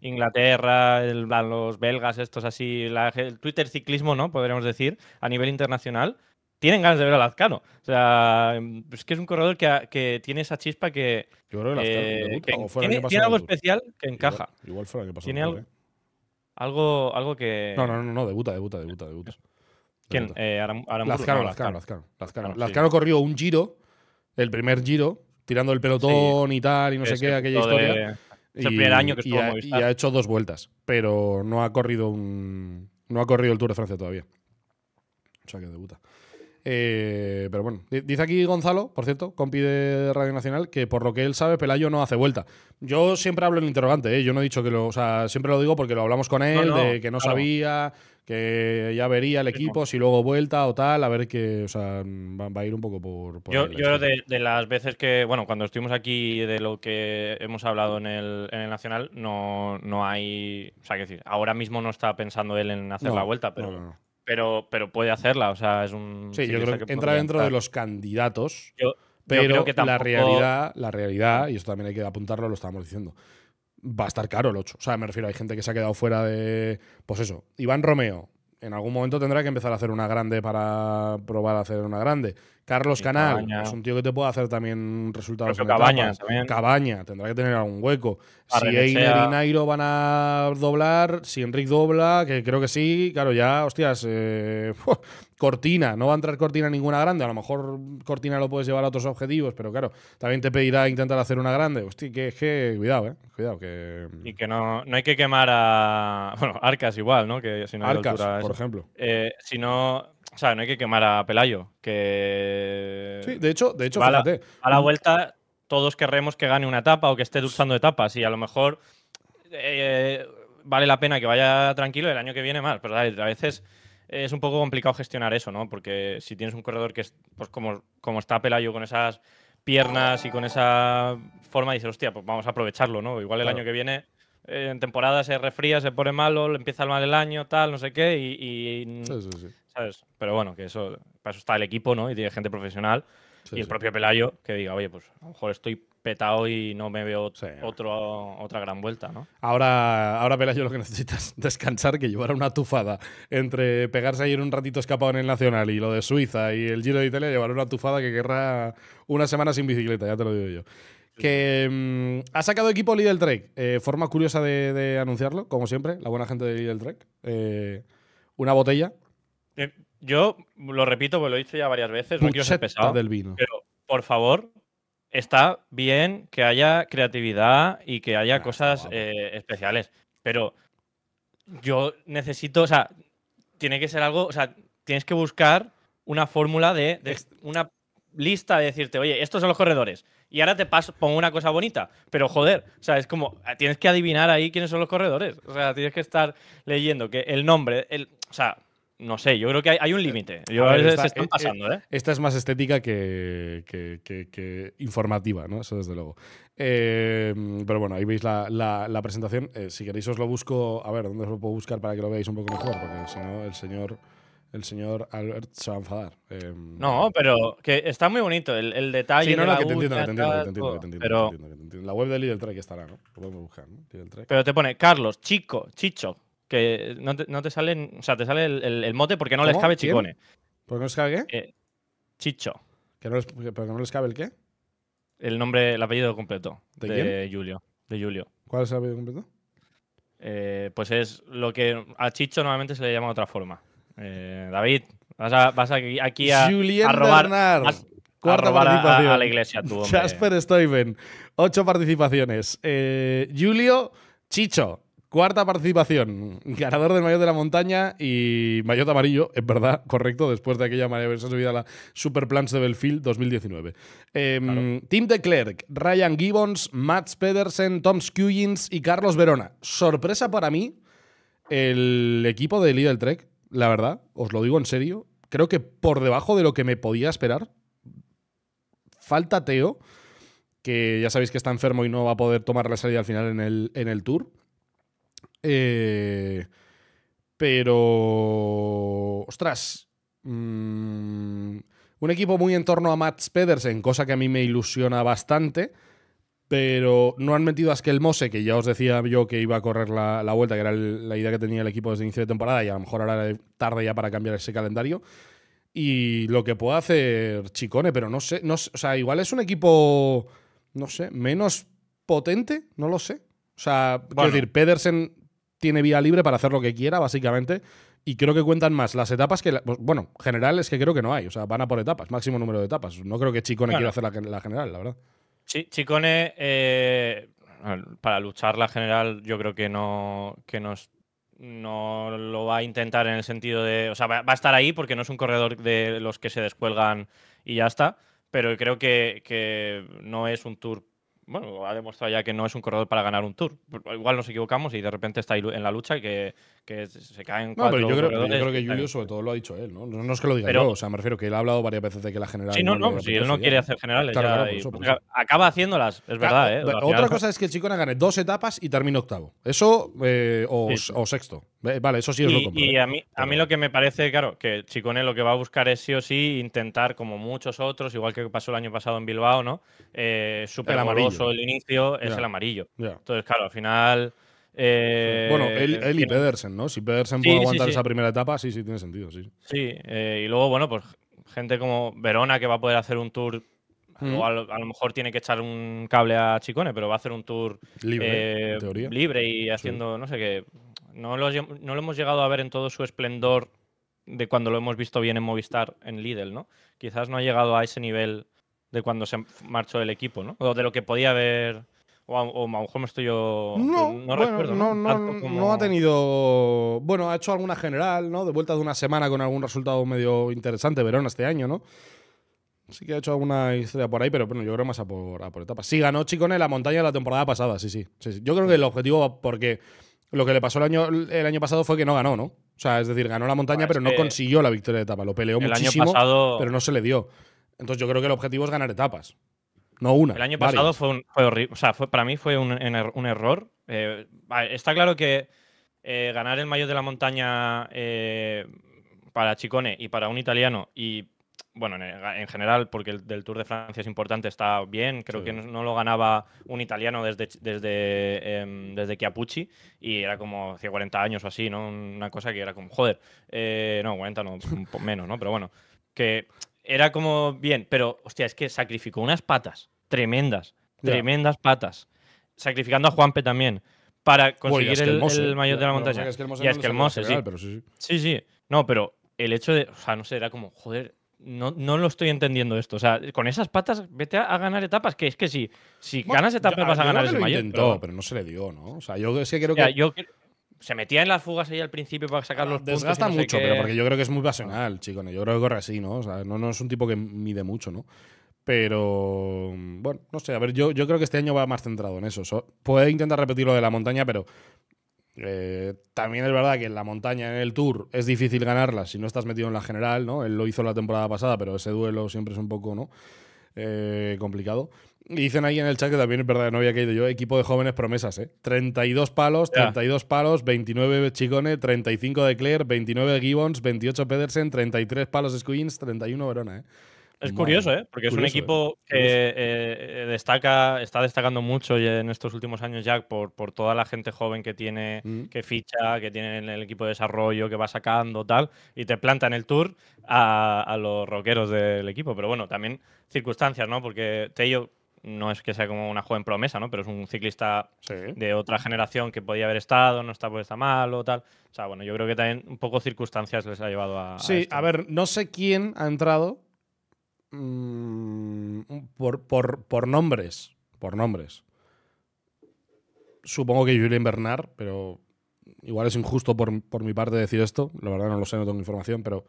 Inglaterra, el, los belgas, estos así, el Twitter ciclismo, ¿no? Podríamos decir, a nivel internacional tienen ganas de ver a Lazcano. O sea, es que es un corredor que, tiene esa chispa que. Yo creo que debuta, eh, tiene, algo especial que encaja. Igual, fuera que pasó. Tiene algo, algo, que. No, no, no, no, debuta, debuta, debuta, debuta. ¿Quién? Eh, Lazcano, Lazcano, Lazcano, Lazcano. corrió un giro, el primer giro, tirando el pelotón y tal, y no sé qué, aquella historia. y, el primer año que y ha, hecho dos vueltas, pero no ha corrido un. No ha corrido el Tour de Francia todavía. O sea que debuta. Eh, pero bueno, dice aquí Gonzalo, por cierto, compi de Radio Nacional, que por lo que él sabe, Pelayo no hace vuelta. Yo siempre hablo en interrogante, ¿eh? yo no he dicho que lo. O sea, siempre lo digo porque lo hablamos con él, de que no sabía, que ya vería el equipo, si luego vuelta o tal, a ver que. O sea, va, a ir un poco por. yo, de, las veces que. Bueno, cuando estuvimos aquí de lo que hemos hablado en el, Nacional, no, hay. O sea, que decir, ahora mismo no está pensando él en hacer la vuelta, pero pero, pero puede hacerla. O sea, es un. Sí, yo creo que, entra dentro de los candidatos. pero la realidad, la realidad, y esto también hay que apuntarlo, lo estábamos diciendo. Va a estar caro el 8. O sea, me refiero, hay gente que se ha quedado fuera de. Pues eso. Iván Romeo, en algún momento tendrá que empezar a hacer una grande para probar a hacer una grande. Carlos Canal es un tío que te puede hacer también resultados. En Cabaña, también. Cabaña tendrá que tener algún hueco. si Einer y Nairo van a doblar, si Enric dobla, que creo que sí, claro, ya, hostias, eh, Cortina, no va a entrar Cortina ninguna grande. A lo mejor Cortina lo puedes llevar a otros objetivos, pero claro, también te pedirá intentar hacer una grande. Hostia, que es que, cuidado, eh. Cuidado, que. Y que no, no hay que quemar a. Bueno, Arcas igual, ¿no? Que si no Arcas, por ejemplo. Eh, si no. O sea, no hay que quemar a Pelayo, que. Sí, de hecho, de hecho, A la, vuelta, todos querremos que gane una etapa o que esté luchando etapas, y a lo mejor. Eh, vale la pena que vaya tranquilo el año que viene más, pero a veces es un poco complicado gestionar eso, ¿no? Porque si tienes un corredor que es, pues como, está Pelayo con esas piernas y con esa forma, dices, hostia, pues vamos a aprovecharlo, ¿no? Igual el año que viene, eh, en temporada se refría, se pone malo, empieza mal el año, tal, no sé qué, y. sí, Pero bueno, que eso, para eso está el equipo, ¿no? Y tiene gente profesional y el propio Pelayo que diga, oye, pues a lo mejor estoy petado y no me veo otra gran vuelta, ¿no? Ahora, ahora Pelayo lo que necesitas descansar, que llevará una tufada entre pegarse ayer un ratito escapado en el Nacional y lo de Suiza y el Giro de Italia, llevará una tufada que querrá una semana sin bicicleta, ya te lo digo yo que mm, ha sacado equipo Lidl Trek. Eh, forma curiosa de, anunciarlo, como siempre, la buena gente de Lidl Trek. Eh, una botella. Eh, yo lo repito, pues lo he dicho ya varias veces, no quiero ser pesado. Del vino. Pero, por favor, está bien que haya creatividad y que haya ah, cosas eh, especiales. Pero yo necesito, o sea, tiene que ser algo, o sea, tienes que buscar una fórmula de, una lista de decirte, oye, estos son los corredores. Y ahora te paso, pongo una cosa bonita. Pero joder, o sea, es como, tienes que adivinar ahí quiénes son los corredores. O sea, tienes que estar leyendo que el nombre, el, o sea, no sé, yo creo que hay, un eh, límite. Se están eh, eh, pasando, eh, Esta es más estética que, que, informativa, ¿no? Eso desde luego. Eh, pero bueno, ahí veis la, la, presentación. si queréis os lo busco. A ver, ¿dónde os lo puedo buscar para que lo veáis un poco mejor? Porque si no, el señor. El señor Albert se va a enfadar. Em, no, pero que está muy bonito el, el detalle. Sí, no, no, que te entiendo, que te entiendo, La web de Lidl Trek estará, ¿no? Lo podemos buscar, ¿no? Pero te pone Carlos, Chico, Chicho, que no te, no salen, o sea, te sale el, mote porque no les cabe chicone. ¿Por qué no les cabe qué? Eh, Chicho. ¿Que no no les cabe el qué? El nombre, el apellido completo de, Julio. De Julio. ¿Cuál es el apellido completo? Eh, pues es lo que a Chicho normalmente se le llama de otra forma. Eh, David, vas, a, aquí, a, a, robar, a, robar a, la iglesia Jasper Stuyven, ocho participaciones. Julio Chicho, Cuarta participación, ganador del Mayotte de la montaña y Mayotte amarillo, es verdad, correcto, después de aquella maravillosa subida a la Super Plans de Belfield 2019. Em, Tim de Klerk, Ryan Gibbons, Mats Pedersen, Tom Skujins y Carlos Verona. Sorpresa para mí el equipo de Lidl Trek, la verdad, os lo digo en serio. Creo que por debajo de lo que me podía esperar. Falta Teo, que ya sabéis que está enfermo y no va a poder tomar la salida al final en el, en el Tour. Eh, pero. Ostras. Mm, un equipo muy en torno a Mats Pedersen, cosa que a mí me ilusiona bastante. Pero no han metido a Mose, que ya os decía yo que iba a correr la, vuelta, que era la idea que tenía el equipo desde inicio de temporada, y a lo mejor ahora tarde ya para cambiar ese calendario. Y lo que puede hacer Chicone, pero no sé, no, o sea, igual es un equipo, no sé, menos potente, no lo sé. O sea, quiero decir, Pedersen tiene vía libre para hacer lo que quiera, básicamente. Y creo que cuentan más las etapas que. Pues, bueno, general es que creo que no hay. O sea, van a por etapas, máximo número de etapas. No creo que Chicone quiera hacer la, general, la verdad. Sí, Chicone, eh, para luchar la general, yo creo que no, que nos, no lo va a intentar en el sentido de. O sea, va, a estar ahí porque no es un corredor de los que se descuelgan y ya está. Pero creo que, que no es un tour bueno, ha demostrado ya que no es un corredor para ganar un tour. Igual nos equivocamos y de repente está en la lucha que, que se caen cuatro no, pero yo creo, yo creo, que Julio sobre todo lo ha dicho él, ¿no? No es que lo diga yo, o sea, me refiero que él ha hablado varias veces de que la general... Sí, no, si él no quiere hacer generales. ya, Acaba haciéndolas, es verdad, ¿eh? Otra cosa es que Chicone gane dos etapas y termine octavo. Eso eh, o, sexto. Vale, eso sí es y, lo compro. Y ¿eh? a mí, a mí lo que me parece, claro, que Chicone lo que va a buscar es sí o sí intentar, como muchos otros, igual que pasó el año pasado en Bilbao, ¿no? Eh, super el amarillo, el inicio es el amarillo. Entonces, claro, al final. Eh, bueno, él, eh, y Pedersen, ¿no? Si Pedersen puede aguantar esa primera etapa, sí, sí, tiene sentido, sí. Sí, eh, y luego, bueno, pues gente como Verona que va a poder hacer un tour. a, lo, mejor tiene que echar un cable a Chicone, pero va a hacer un tour libre, libre y haciendo, no sé qué. No lo, no lo hemos llegado a ver en todo su esplendor de cuando lo hemos visto bien en Movistar, en Lidl, ¿no? Quizás no ha llegado a ese nivel de cuando se marchó el equipo, ¿no? O de lo que podía haber. O a, lo mejor me estoy yo. No, no, bueno, no, ha tenido. Bueno, ha hecho alguna general, ¿no? De vuelta de una semana con algún resultado medio interesante, Verón, este año, ¿no? Sí que ha hecho alguna historia por ahí, pero bueno, yo creo más a por, a por etapas. Sí, ganó Chicone la montaña la temporada pasada, sí, sí, Yo creo que el objetivo, porque lo que le pasó el año, el año pasado fue que no ganó, ¿no? O sea, es decir, ganó la montaña, pero no consiguió la victoria de etapa. Lo peleó muchísimo, pero no se le dio. Entonces yo creo que el objetivo es ganar etapas. No una. El año pasado fue, un, fue horrible. O sea, para mí fue un, er-, error. Eh, está claro que eh, ganar el mayor de la montaña eh, para Chicone y para un italiano y bueno, en, general, porque el del Tour de Francia es importante, está bien. Creo que no, lo ganaba un italiano desde, desde, em, desde Chiapucci y era como hace 40 años o así, ¿no? Una cosa que era como, joder, no, 40 no, menos, ¿no? Pero bueno, que era como bien, pero hostia, es que sacrificó unas patas tremendas, tremendas patas, sacrificando a Juanpe también para conseguir el, mayor de la montaña. y es que el Mose, sí. sí, sí. No, pero el hecho de, o sea, no sé, era como, joder, no, no, lo estoy entendiendo esto. O sea, con esas patas, vete a, ganar etapas. Que es que sí, si ganas etapas vas a ganar el mayor. Intentó, pero... no se le dio, ¿no? O sea, yo es que creo que se metía en las fugas ahí al principio para sacar los puntos. Desgasta mucho, pero porque yo creo que es muy pasional, chico. Yo creo que corre así, ¿no? O sea, no, no es un tipo que mide mucho, ¿no? Pero bueno, no sé, a ver, yo, yo creo que este año va más centrado en eso. puede intentar repetir lo de la montaña, pero eh, también es verdad que en la montaña, en el Tour, es difícil ganarla si no estás metido en la general, ¿no? Él lo hizo la temporada pasada, pero ese duelo siempre es un poco, ¿no? Eh, complicado dicen ahí en el chat que también es verdad, no había caído yo. Equipo de jóvenes promesas, ¿eh? 32 palos, 32 palos, 29 Chicone, 35 de Claire, 29 Gibbons, 28 Pedersen, 33 palos Squins, 31 Verona, ¿eh? Es curioso, ¿eh? Porque es un equipo ¿eh? que eh, destaca, está destacando mucho en estos últimos años, Jack, por, por toda la gente joven que tiene, mm. que ficha, que tiene en el equipo de desarrollo, que va sacando, tal, y te planta en el tour a, los rockeros del equipo. Pero bueno, también circunstancias, ¿no? Porque Tello no es que sea como una joven promesa, ¿no? Pero es un ciclista de otra generación que podía haber estado, no está pues está mal o tal. O sea, bueno, yo creo que también un poco circunstancias les ha llevado a. Sí, a, ver, no sé quién ha entrado mm, por, por, por, nombres. Por nombres. Supongo que Julien Bernard, pero igual es injusto por, mi parte decir esto. La verdad no lo sé, no tengo información, pero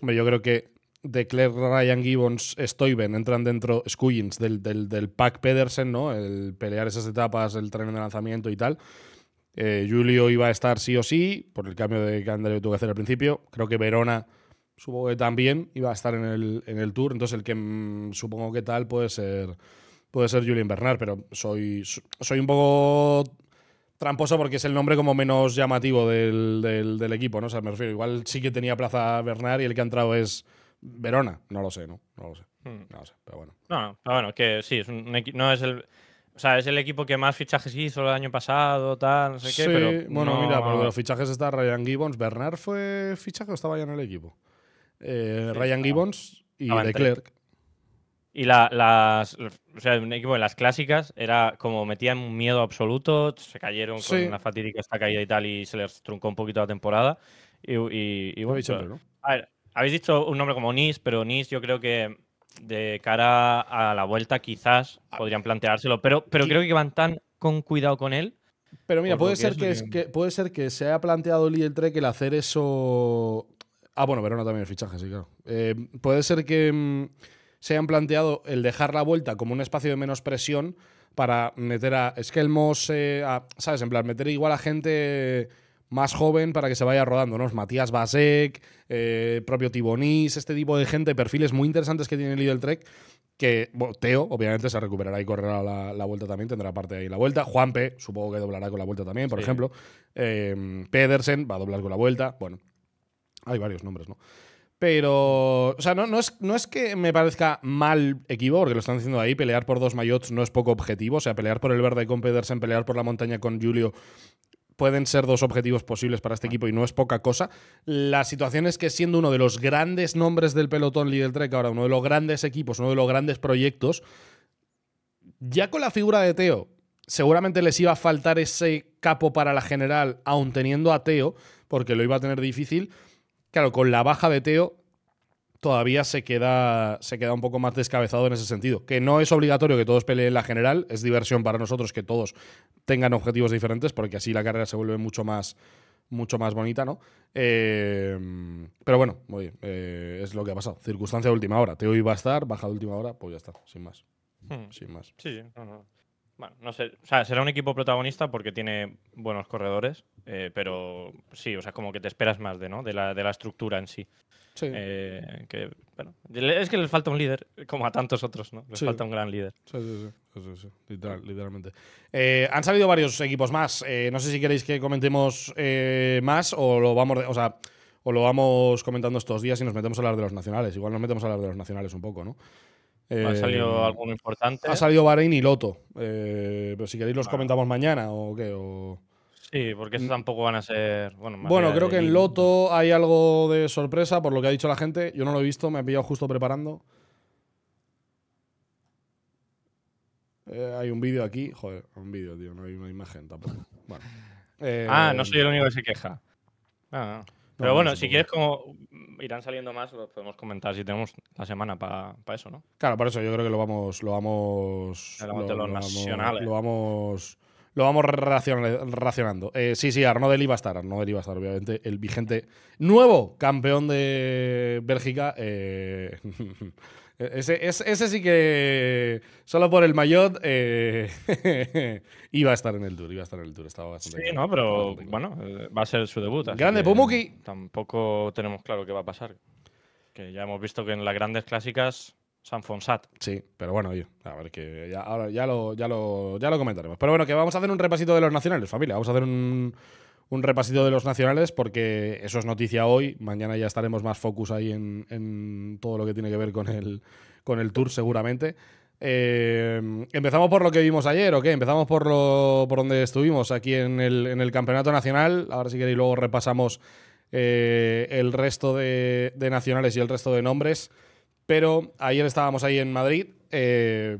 yo creo que de Claire Ryan Gibbons, Stoiben entran dentro, Scullins, del, del, pack Pedersen, ¿no? El pelear esas etapas, el tren de lanzamiento y tal. Eh, Julio iba a estar sí o sí, por el cambio de calendario que tuvo que hacer al principio. Creo que Verona, supongo que también iba a estar en el, Tour. Entonces, el que mm, supongo que tal puede ser, puede ser Julien Bernard, pero soy, soy un poco tramposo porque es el nombre como menos llamativo del, del equipo, ¿no? O sea, me refiero, igual sí que tenía plaza Bernard y el que ha entrado es Verona, no lo sé, ¿no? No lo sé. Hmm. No lo sé, pero bueno. No, pero bueno, que sí, es un, no es el. O sea, es el equipo que más fichajes hizo el año pasado, tal, no sé qué. Pero bueno, mira, pero los fichajes está Ryan Gibbons. ¿Bernard fue fichaje o estaba ya en el equipo? Eh, Ryan Gibbons y Leclerc Y las. O sea, un equipo de las clásicas era como metían un miedo absoluto, se cayeron con una fatídica esta caída y tal, y se les truncó un poquito la temporada. Y, bueno, habéis dicho un nombre como Nis, pero Nis yo creo que de cara a la vuelta quizás ah. podrían planteárselo, pero, pero creo que van tan con cuidado con él. Pero mira, puede ser, que, puede ser que se haya planteado el Trek el hacer eso... Ah, bueno, Verona también es fichaje, sí, claro. Eh, puede ser que mm, se hayan planteado el dejar la vuelta como un espacio de menos presión para meter a Esquelmos, eh, a, ¿sabes? En plan, meter igual a gente más joven para que se vaya rodando, ¿no? Matías Basek, eh, propio Tibonís, este tipo de gente, perfiles muy interesantes que tiene Lidl Trek, que Teo obviamente se recuperará y correrá la, vuelta también, tendrá parte ahí la vuelta. Juanpe supongo que doblará con la vuelta también, por ejemplo. Em, Pedersen va a doblar con la vuelta. Bueno, hay varios nombres, ¿no? Pero, o sea, no, no, es, no es que me parezca mal equipo, porque lo están diciendo ahí, pelear por dos mayots no es poco objetivo, o sea, pelear por el verde con Pedersen, pelear por la montaña con Julio pueden ser dos objetivos posibles para este ah. equipo y no es poca cosa. La situación es que siendo uno de los grandes nombres del pelotón Lidl Trek, ahora uno de los grandes equipos, uno de los grandes proyectos, ya con la figura de Teo, seguramente les iba a faltar ese capo para la general, aun teniendo a Teo, porque lo iba a tener difícil. Claro, con la baja de Teo, todavía se queda, se queda un poco más descabezado en ese sentido. Que no es obligatorio que todos peleen la general, es diversión para nosotros que todos tengan objetivos diferentes, porque así la carrera se vuelve mucho más, mucho más bonita, ¿no? Eh, pero bueno, eh, es lo que ha pasado. Circunstancia de última hora. te iba a estar, baja de última hora, pues ya está, sin más. Hmm. Sin más. Sí, sé. será un equipo protagonista porque tiene buenos corredores, eh, pero sí, o sea, como que te esperas más de, ¿no? de, la, de la estructura en sí. Eh, que, bueno, es que les falta un líder, como a tantos otros, ¿no? Les falta un gran líder. Sí, sí, sí. literalmente. Eh, han salido varios equipos más. Eh, no sé si queréis que comentemos más o lo vamos. O sea, o lo vamos comentando estos días y nos metemos a hablar de los nacionales. Igual nos metemos a hablar de los nacionales un poco, ¿no? ¿Ha salido algún importante? Ha salido Bahrein y Loto. pero si queréis los comentamos mañana o qué. Sí, porque eso tampoco van a ser. Bueno, creo que en Loto hay algo de sorpresa por lo que ha dicho la gente. Yo no lo he visto, me he pillado justo preparando. Eh, hay un vídeo aquí. Joder, un vídeo, tío, no hay una imagen tampoco. ah, no soy el único que se queja. Ah, Pero bueno, si quieres, como mm, irán saliendo más, los podemos comentar si tenemos la semana para eso, ¿no? Claro, por eso yo creo que lo vamos. Lo Vamos, lo vamos lo vamos racionando. Eh, sí, sí, Arnaud Deli va a estar. Arnaud Deli a estar, obviamente, el vigente nuevo campeón de Bélgica. Eh, ese, sí que solo por el maillot eh, iba a estar en el tour, iba a estar en el tour, estaba Sí, no, pero bueno, va a ser su debut. Grande Pumuki. Tampoco tenemos claro qué va a pasar. Que ya hemos visto que en las grandes clásicas Fonsat. Sí, pero bueno, a ver que ya, lo, ya, lo, comentaremos. Pero bueno, que vamos a hacer un repasito de los nacionales, familia. Vamos a hacer un, un repasito de los nacionales porque eso es noticia hoy. Mañana ya estaremos más focus ahí en, todo lo que tiene que ver con el, con el tour, seguramente. Eh, empezamos por lo que vimos ayer, ¿ok? Empezamos por, lo, por donde estuvimos aquí en el, el Campeonato Nacional. Ahora, si queréis, luego repasamos eh, el resto de, de nacionales y el resto de nombres. Pero ayer estábamos ahí en Madrid eh,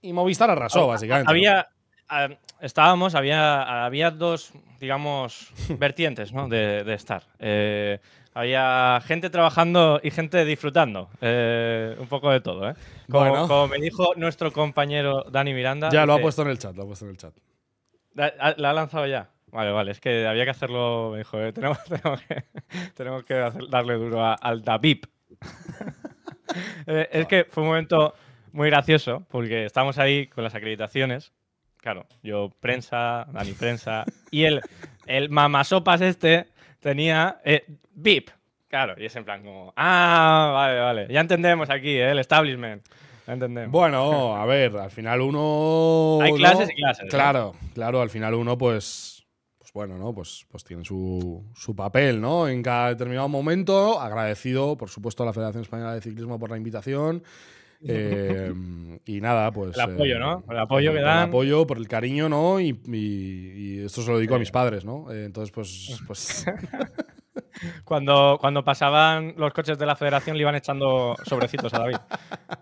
y Movistar arrasó, oh, básicamente. Había, ah, estábamos, había, había dos, digamos, vertientes ¿no? de, estar. Eh, había gente trabajando y gente disfrutando. Eh, un poco de todo, ¿eh? Como, me dijo nuestro compañero Dani Miranda. Ya lo ha puesto en el chat, chat. ¿La, ha lanzado ya? Vale, vale, es que había que hacerlo, me dijo, tenemos, que, darle duro al Davip, Eh, es que fue un momento muy gracioso porque estábamos ahí con las acreditaciones. Claro, yo prensa, Dani prensa. Y el, el mamasopas este tenía eh, VIP. Claro, y es en plan como, ah, vale, vale. Ya entendemos aquí, eh, el establishment. entendemos. Bueno, a ver, al final uno. Hay clases y clases. Claro, claro, al final uno, pues bueno, ¿no? Pues, pues tiene su, su papel, ¿no? En cada determinado momento. Agradecido, por supuesto, a la Federación Española de Ciclismo por la invitación. Eh, y nada, pues. El apoyo, ¿no? Eh, el apoyo que da El apoyo, por el cariño, ¿no? Y, esto se lo digo a mis padres, ¿no? Eh, entonces, pues. pues Cuando, cuando pasaban los coches de la federación le iban echando sobrecitos a David.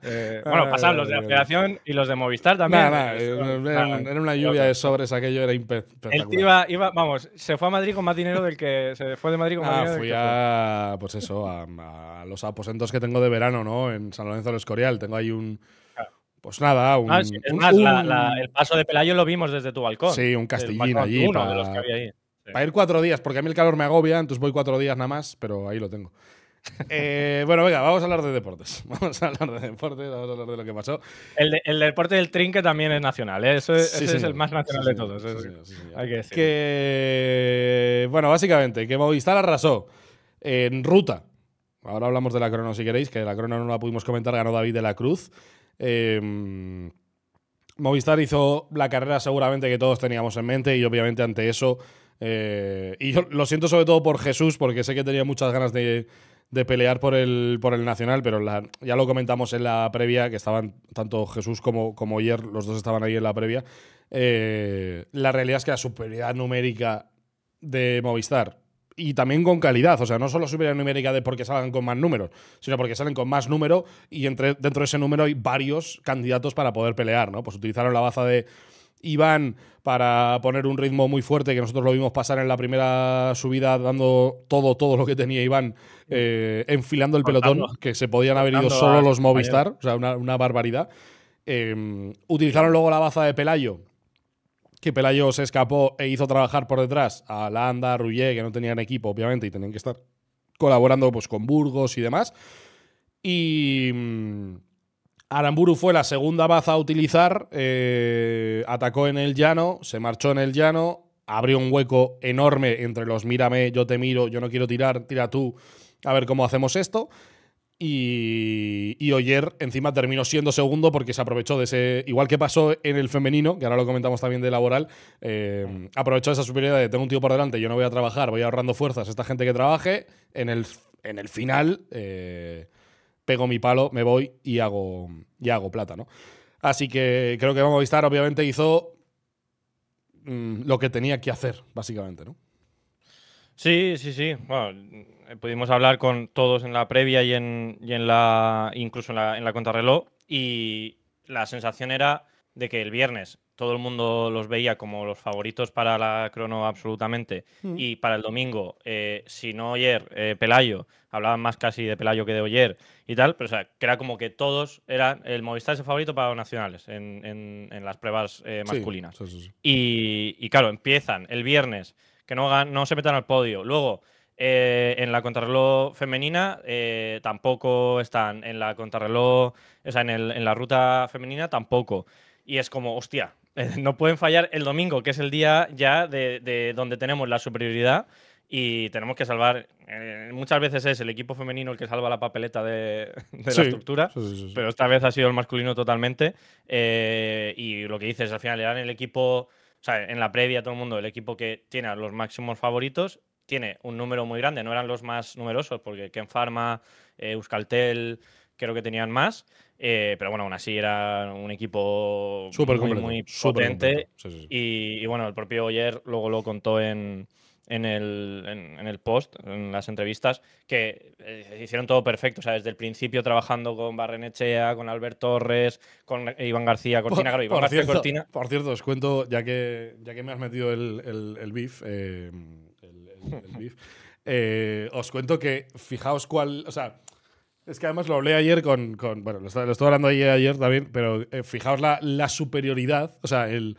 Eh, bueno, ah, pasaban los de la eh, federación y los de Movistar también. era, una lluvia de sobres, aquello era impecable. vamos, se fue a Madrid con más dinero del que se fue de Madrid con más ah, Fui a, pues eso, a, los aposentos que tengo de verano, ¿no? En San Lorenzo del Escorial. Tengo ahí un, pues nada, un. Ah, es más, el paso de Pelayo lo vimos desde tu balcón. Sí, un castillo. allí. Uno de los que había ahí. Para ir cuatro días, porque a mí el calor me agobia, entonces voy cuatro días nada más, pero ahí lo tengo. Eh, bueno, venga, vamos a hablar de deportes. Vamos a hablar de deportes, vamos a hablar de lo que pasó. El, deporte del trinque también es nacional, ¿eh? Eso es, ese es el más nacional de todos. hay que, Bueno, básicamente, que Movistar arrasó en ruta. Ahora hablamos de la crono si queréis, que la crono no la pudimos comentar, ganó David de la Cruz. Em, Movistar hizo la carrera seguramente que todos teníamos en mente y obviamente ante eso eh, y yo lo siento sobre todo por Jesús, porque sé que tenía muchas ganas de, pelear por el, por el Nacional, pero ya lo comentamos en la previa, que estaban tanto Jesús como, como ayer los dos estaban ahí en la previa. Eh, la realidad es que la superioridad numérica de Movistar y también con calidad. O sea, no solo superioridad numérica de porque salgan con más números, sino porque salen con más número y entre, dentro de ese número hay varios candidatos para poder pelear, ¿no? Pues utilizaron la baza de, Iván, para poner un ritmo muy fuerte, que nosotros lo vimos pasar en la primera subida, dando todo, todo lo que tenía Iván, eh, enfilando el pelotón, que se podían haber ido solo los Movistar, o sea, una, barbaridad. Em, utilizaron luego la baza de Pelayo, que Pelayo se escapó e hizo trabajar por detrás a Landa, a que no tenían equipo, obviamente, y tenían que estar colaborando pues, con Burgos y demás. Y mm, Aramburu fue la segunda baza a utilizar, eh, atacó en el llano, se marchó en el llano, abrió un hueco enorme entre los mírame, yo te miro, yo no quiero tirar, tira tú, a ver cómo hacemos esto. Y, y Oyer encima terminó siendo segundo porque se aprovechó de ese, igual que pasó en el femenino, que ahora lo comentamos también de laboral, eh, aprovechó esa superioridad de tengo un tío por delante, yo no voy a trabajar, voy ahorrando fuerzas, esta gente que trabaje, en el, en el final... Eh, pego mi palo, me voy y hago, y hago plata, ¿no? Así que creo que vistar. obviamente hizo mm, lo que tenía que hacer, básicamente, ¿no? Sí, sí, sí. Bueno, pudimos hablar con todos en la previa y en, en la. incluso en la, en la contrarreloj. Y la sensación era de que el viernes todo el mundo los veía como los favoritos para la crono absolutamente. Mm. Y para el domingo, eh, si no ayer, eh, Pelayo, hablaban más casi de Pelayo que de Oyer y tal, pero era como que todos eran, el Movistar ese favorito para los nacionales en, las pruebas eh, masculinas. Y, y, claro, empiezan el viernes, que no, no se metan al podio. Luego, en la contrarreloj femenina tampoco están. En la contrarreloj, o sea, en, el, en, la ruta femenina tampoco. Y es como, hostia, no pueden fallar el domingo, que es el día ya de, donde tenemos la superioridad y tenemos que salvar. Eh, muchas veces es el equipo femenino el que salva la papeleta de, la estructura, pero esta vez ha sido el masculino totalmente. Eh, y lo que dices, al final le el equipo, o sea, en la previa todo el mundo, el equipo que tiene a los máximos favoritos, tiene un número muy grande, no eran los más numerosos, porque Ken Farma, eh, Euskaltel creo que tenían más, eh, pero bueno, aún así era un equipo muy, potente. Y, bueno, el propio Oyer luego lo contó en, el, post, en las entrevistas, que eh, hicieron todo perfecto, o sea, desde el principio trabajando con Barrenechea, con Albert Torres, con Iván García Cortina. Por, claro, cierto, Cortina. Por cierto, os cuento, ya que, ya que me has metido el, el, beef, eh, os cuento que fijaos cuál, o sea, es que además lo hablé ayer con. con bueno, lo, estaba, hablando ayer, también, pero eh, fijaos la, la, superioridad, o sea, el,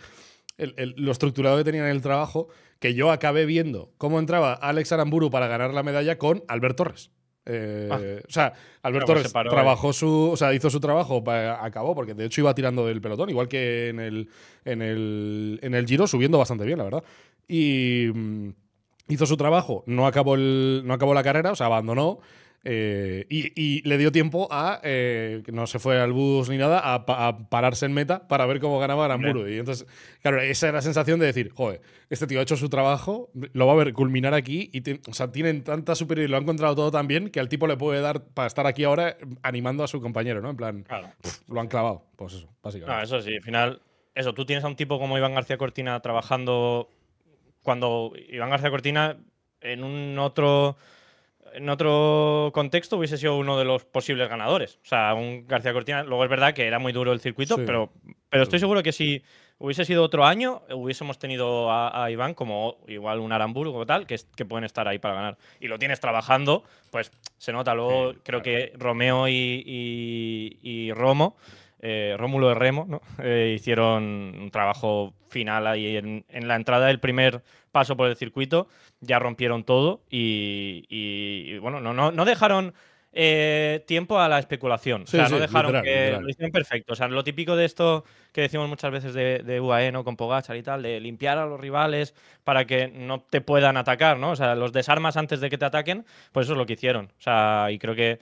el, el, lo estructurado que tenía en el trabajo, que yo acabé viendo cómo entraba Alex Aramburu para ganar la medalla con Albert Torres. Eh, ah. o sea, Albert pues Torres trabajó su, o sea, hizo su trabajo, acabó, porque de hecho iba tirando del pelotón, igual que en el, en el, giro, subiendo bastante bien, la verdad. Y mm, hizo su trabajo, no acabó, el, no acabó la carrera, o sea, abandonó. Eh, y, le dio tiempo a, que eh, no se fue al bus ni nada, a, pararse en meta para ver cómo ganaba Aramburu. Y entonces, claro, esa era la sensación de decir, joder, este tío ha hecho su trabajo, lo va a ver culminar aquí, y o sea, tienen tanta superioridad, lo han encontrado todo tan bien que al tipo le puede dar para estar aquí ahora animando a su compañero, ¿no? En plan, claro. lo han clavado. Pues eso, básicamente. eso sí, al final, eso, tú tienes a un tipo como Iván García Cortina trabajando cuando Iván García Cortina en un otro en otro contexto hubiese sido uno de los posibles ganadores. O sea, un García Cortina, luego es verdad que era muy duro el circuito, pero, pero estoy seguro que si hubiese sido otro año, hubiésemos tenido a, Iván como igual un Aramburgo o tal, que, que, pueden estar ahí para ganar. Y lo tienes trabajando, pues se nota. Luego creo que Romeo y, y Romo eh, Rómulo de Remo, eh, hicieron un trabajo final ahí en, la entrada del primer paso por el circuito, ya rompieron todo y, bueno, no, no, no dejaron eh, tiempo a la especulación. dejaron lo hicieron perfecto. sea, lo típico de esto que decimos muchas veces de, UAE, e, ¿no? Con Pogacar y tal, de limpiar a los rivales para que no te puedan atacar, ¿no? O sea, los desarmas antes de que te ataquen, pues eso es lo que hicieron. O sea, y creo que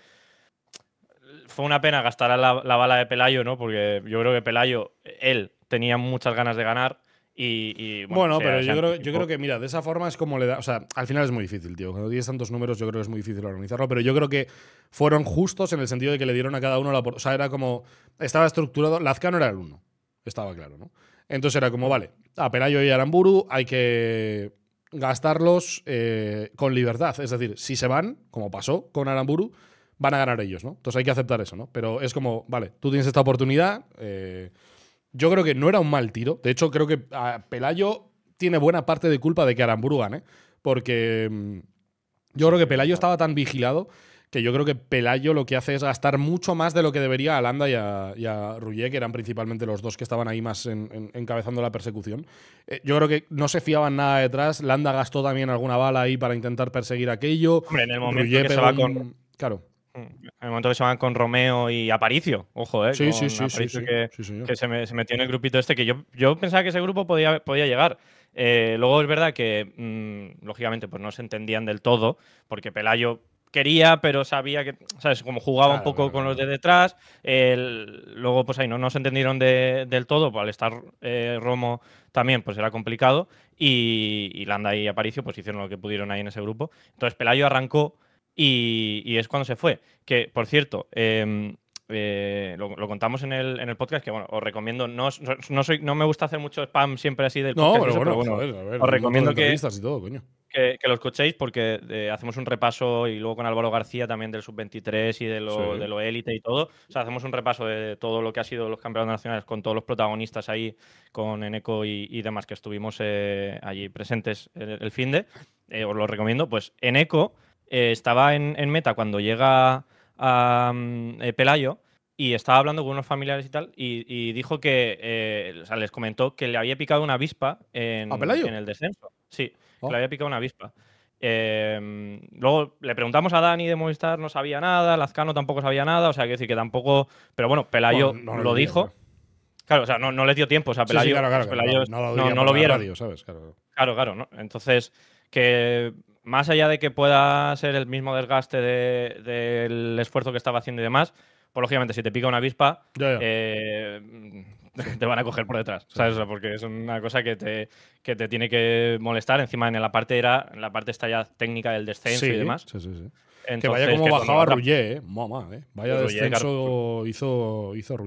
fue una pena gastar la, bala de Pelayo, ¿no? Porque yo creo que Pelayo, él, tenía muchas ganas de ganar. Y, bueno, pero yo creo, yo creo, que, mira, de esa forma es como le da. O sea, al final es muy difícil, tío. Cuando tienes tantos números, yo creo que es muy difícil organizarlo. Pero yo creo que fueron justos en el sentido de que le dieron a cada uno la. O sea, era como. Estaba estructurado. no era el uno. Estaba claro, ¿no? Entonces era como, vale, a Pelayo y Aramburu hay que gastarlos eh, con libertad. Es decir, si se van, como pasó con Aramburu, van a ganar ellos, ¿no? Entonces hay que aceptar eso, ¿no? Pero es como, vale, tú tienes esta oportunidad. Eh, yo creo que no era un mal tiro. De hecho, creo que ah, Pelayo tiene buena parte de culpa de que Aramburu gane, porque mm, yo creo que Pelayo estaba tan vigilado que yo creo que Pelayo lo que hace es gastar mucho más de lo que debería a Landa y a, y que eran principalmente los dos que estaban ahí más encabezando la persecución. Eh, yo creo que no se fiaban nada detrás. Landa gastó también alguna bala ahí para intentar perseguir aquello. Hombre, en el momento se va con... Claro. En el momento que se van con Romeo y Aparicio, ojo, ¿eh? Sí, sí, sí, que, se, metió en el grupito este, que yo, yo pensaba que ese grupo podía, podía llegar. Eh, luego es verdad que, mm, lógicamente, pues no se entendían del todo, porque Pelayo quería, pero sabía que, ¿sabes? Como jugaba un poco con los de detrás. El, luego, pues ahí no, no se entendieron del todo. Pues, al estar eh, Romo también, pues era complicado. Y, y, Landa y Aparicio, pues hicieron lo que pudieron ahí en ese grupo. Entonces, Pelayo arrancó y, es cuando se fue. Que, por cierto, em, eh, lo, contamos en el, podcast, que bueno, os recomiendo, no, soy, no me gusta hacer mucho spam siempre así del podcast. No, pero, bueno, a ver, a ver, os recomiendo que, Que, lo escuchéis porque eh, hacemos un repaso y luego con Álvaro García también del sub-23 y de lo, élite y todo. O sea, hacemos un repaso de todo lo que ha sido los campeonatos nacionales con todos los protagonistas ahí, con Eneco y, demás que estuvimos eh, allí presentes el, el fin de. os lo recomiendo. Pues Eneco eh, estaba en, Meta cuando llega a, eh, Pelayo y estaba hablando con unos familiares y tal, y, dijo que, eh, o sea, les comentó que le había picado una avispa en, el descenso. Sí, que le oh. había picado una avispa. Em, luego le preguntamos a Dani de Movistar, no sabía nada, Lazcano tampoco sabía nada, o sea, que decir que tampoco. Pero bueno, Pelayo lo, dijo. claro, o sea, no, le dio tiempo, o sea, Pelayo. no, lo, vieron. Claro, claro. claro, Entonces, que más allá de que pueda ser el mismo desgaste del esfuerzo que estaba haciendo y demás, pues lógicamente si te pica una avispa, eh, te van a coger por detrás, ¿sabes? O porque es una cosa que te, que te tiene que molestar. Encima en la parte era, en la parte está ya técnica del descenso y demás. Sí, sí, sí. que vaya como bajaba Rullé, eh. Mamá, eh. Vaya descenso hizo, hizo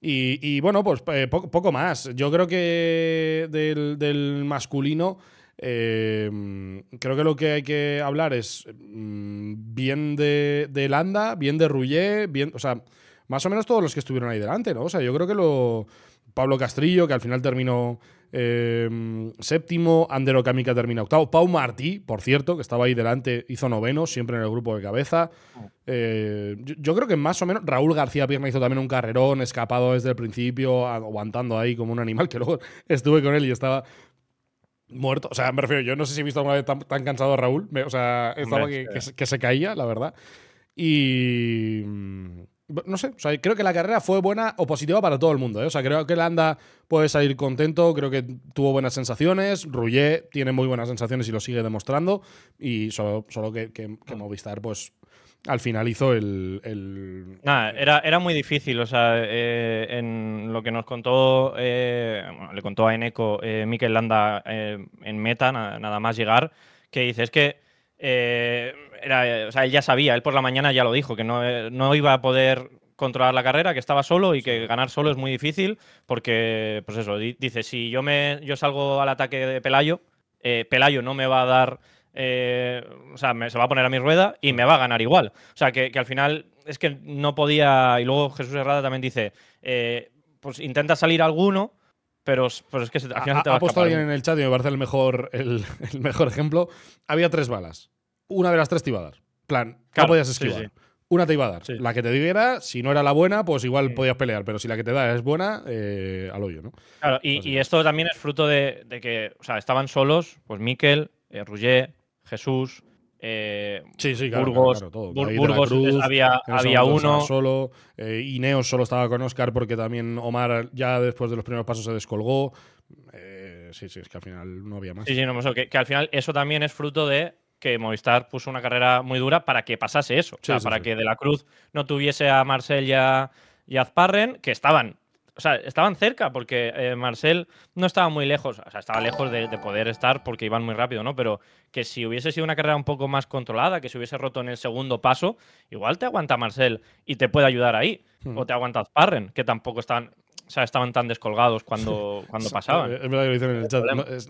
Y, bueno, pues eh, poco, poco, más. Yo creo que del, del masculino. Em, creo que lo que hay que hablar es mm, bien de, Landa, bien de Rullé, bien, o sea, más o menos todos los que estuvieron ahí delante, ¿no? O sea, yo creo que lo. Pablo Castrillo, que al final terminó em, séptimo, Andero Camica termina octavo, Pau Martí, por cierto, que estaba ahí delante, hizo noveno, siempre en el grupo de cabeza. Eh, yo, yo, creo que más o menos Raúl García Pierna hizo también un carrerón, escapado desde el principio, aguantando ahí como un animal, que luego estuve con él y estaba muerto. O sea, me refiero, yo no sé si he visto alguna vez tan, cansado a Raúl. o sea, estaba que, se caía, la verdad. Y. No sé, o sea, creo que la carrera fue buena o positiva para todo el mundo. ¿eh? O sea, creo que Landa puede salir contento, creo que tuvo buenas sensaciones. Rullet tiene muy buenas sensaciones y lo sigue demostrando. Y solo, solo que, que, que Movistar, pues al final el. Nada, era, era, muy difícil. O sea, eh, en lo que nos contó, eh, le contó a Eneco eh, Miquel Landa en meta, nada más llegar, que dice: es que. era, o sea, él ya sabía, él por la mañana ya lo dijo, que no, no iba a poder controlar la carrera, que estaba solo y que ganar solo es muy difícil, porque, pues eso, dice, si yo me yo salgo al ataque de Pelayo, Pelayo no me va a dar eh, o sea, se va a poner a mi rueda y me va a ganar igual. O sea, que, al final es que no podía. Y luego Jesús Herrada también dice: eh, Pues intenta salir alguno, pero, pues es que al final te va a. Ha puesto alguien ¿eh? en el chat y me parece el mejor, el, mejor ejemplo. Había tres balas. Una de las tres te iba a dar. Plan, no podías esquivar. Una te iba a dar. La que te diera, si no era la buena, pues igual podías pelear, pero si la que te da es buena, al hoyo, ¿no? Claro, y, esto también es fruto de, que, estaban solos, pues Miquel, eh, Jesús. Burgos, Burgos había, uno. Solo, eh, Ineos solo estaba con Oscar porque también Omar ya después de los primeros pasos se descolgó. Eh, sí, sí, es que al final no había más. Sí, sí, no, pues, que, que al final eso también es fruto de que Movistar puso una carrera muy dura para que pasase eso. sea, para que De la Cruz no tuviese a Marcel y a, y Azparren, que estaban o sea, estaban cerca porque eh, Marcel no estaba muy lejos, o sea, estaba lejos de, poder estar porque iban muy rápido, ¿no? Pero que si hubiese sido una carrera un poco más controlada, que se hubiese roto en el segundo paso, igual te aguanta Marcel y te puede ayudar ahí. O hmm. te aguanta Parren que tampoco están sea, estaban tan descolgados cuando, cuando pasaban. Es verdad que lo dicen en el chat.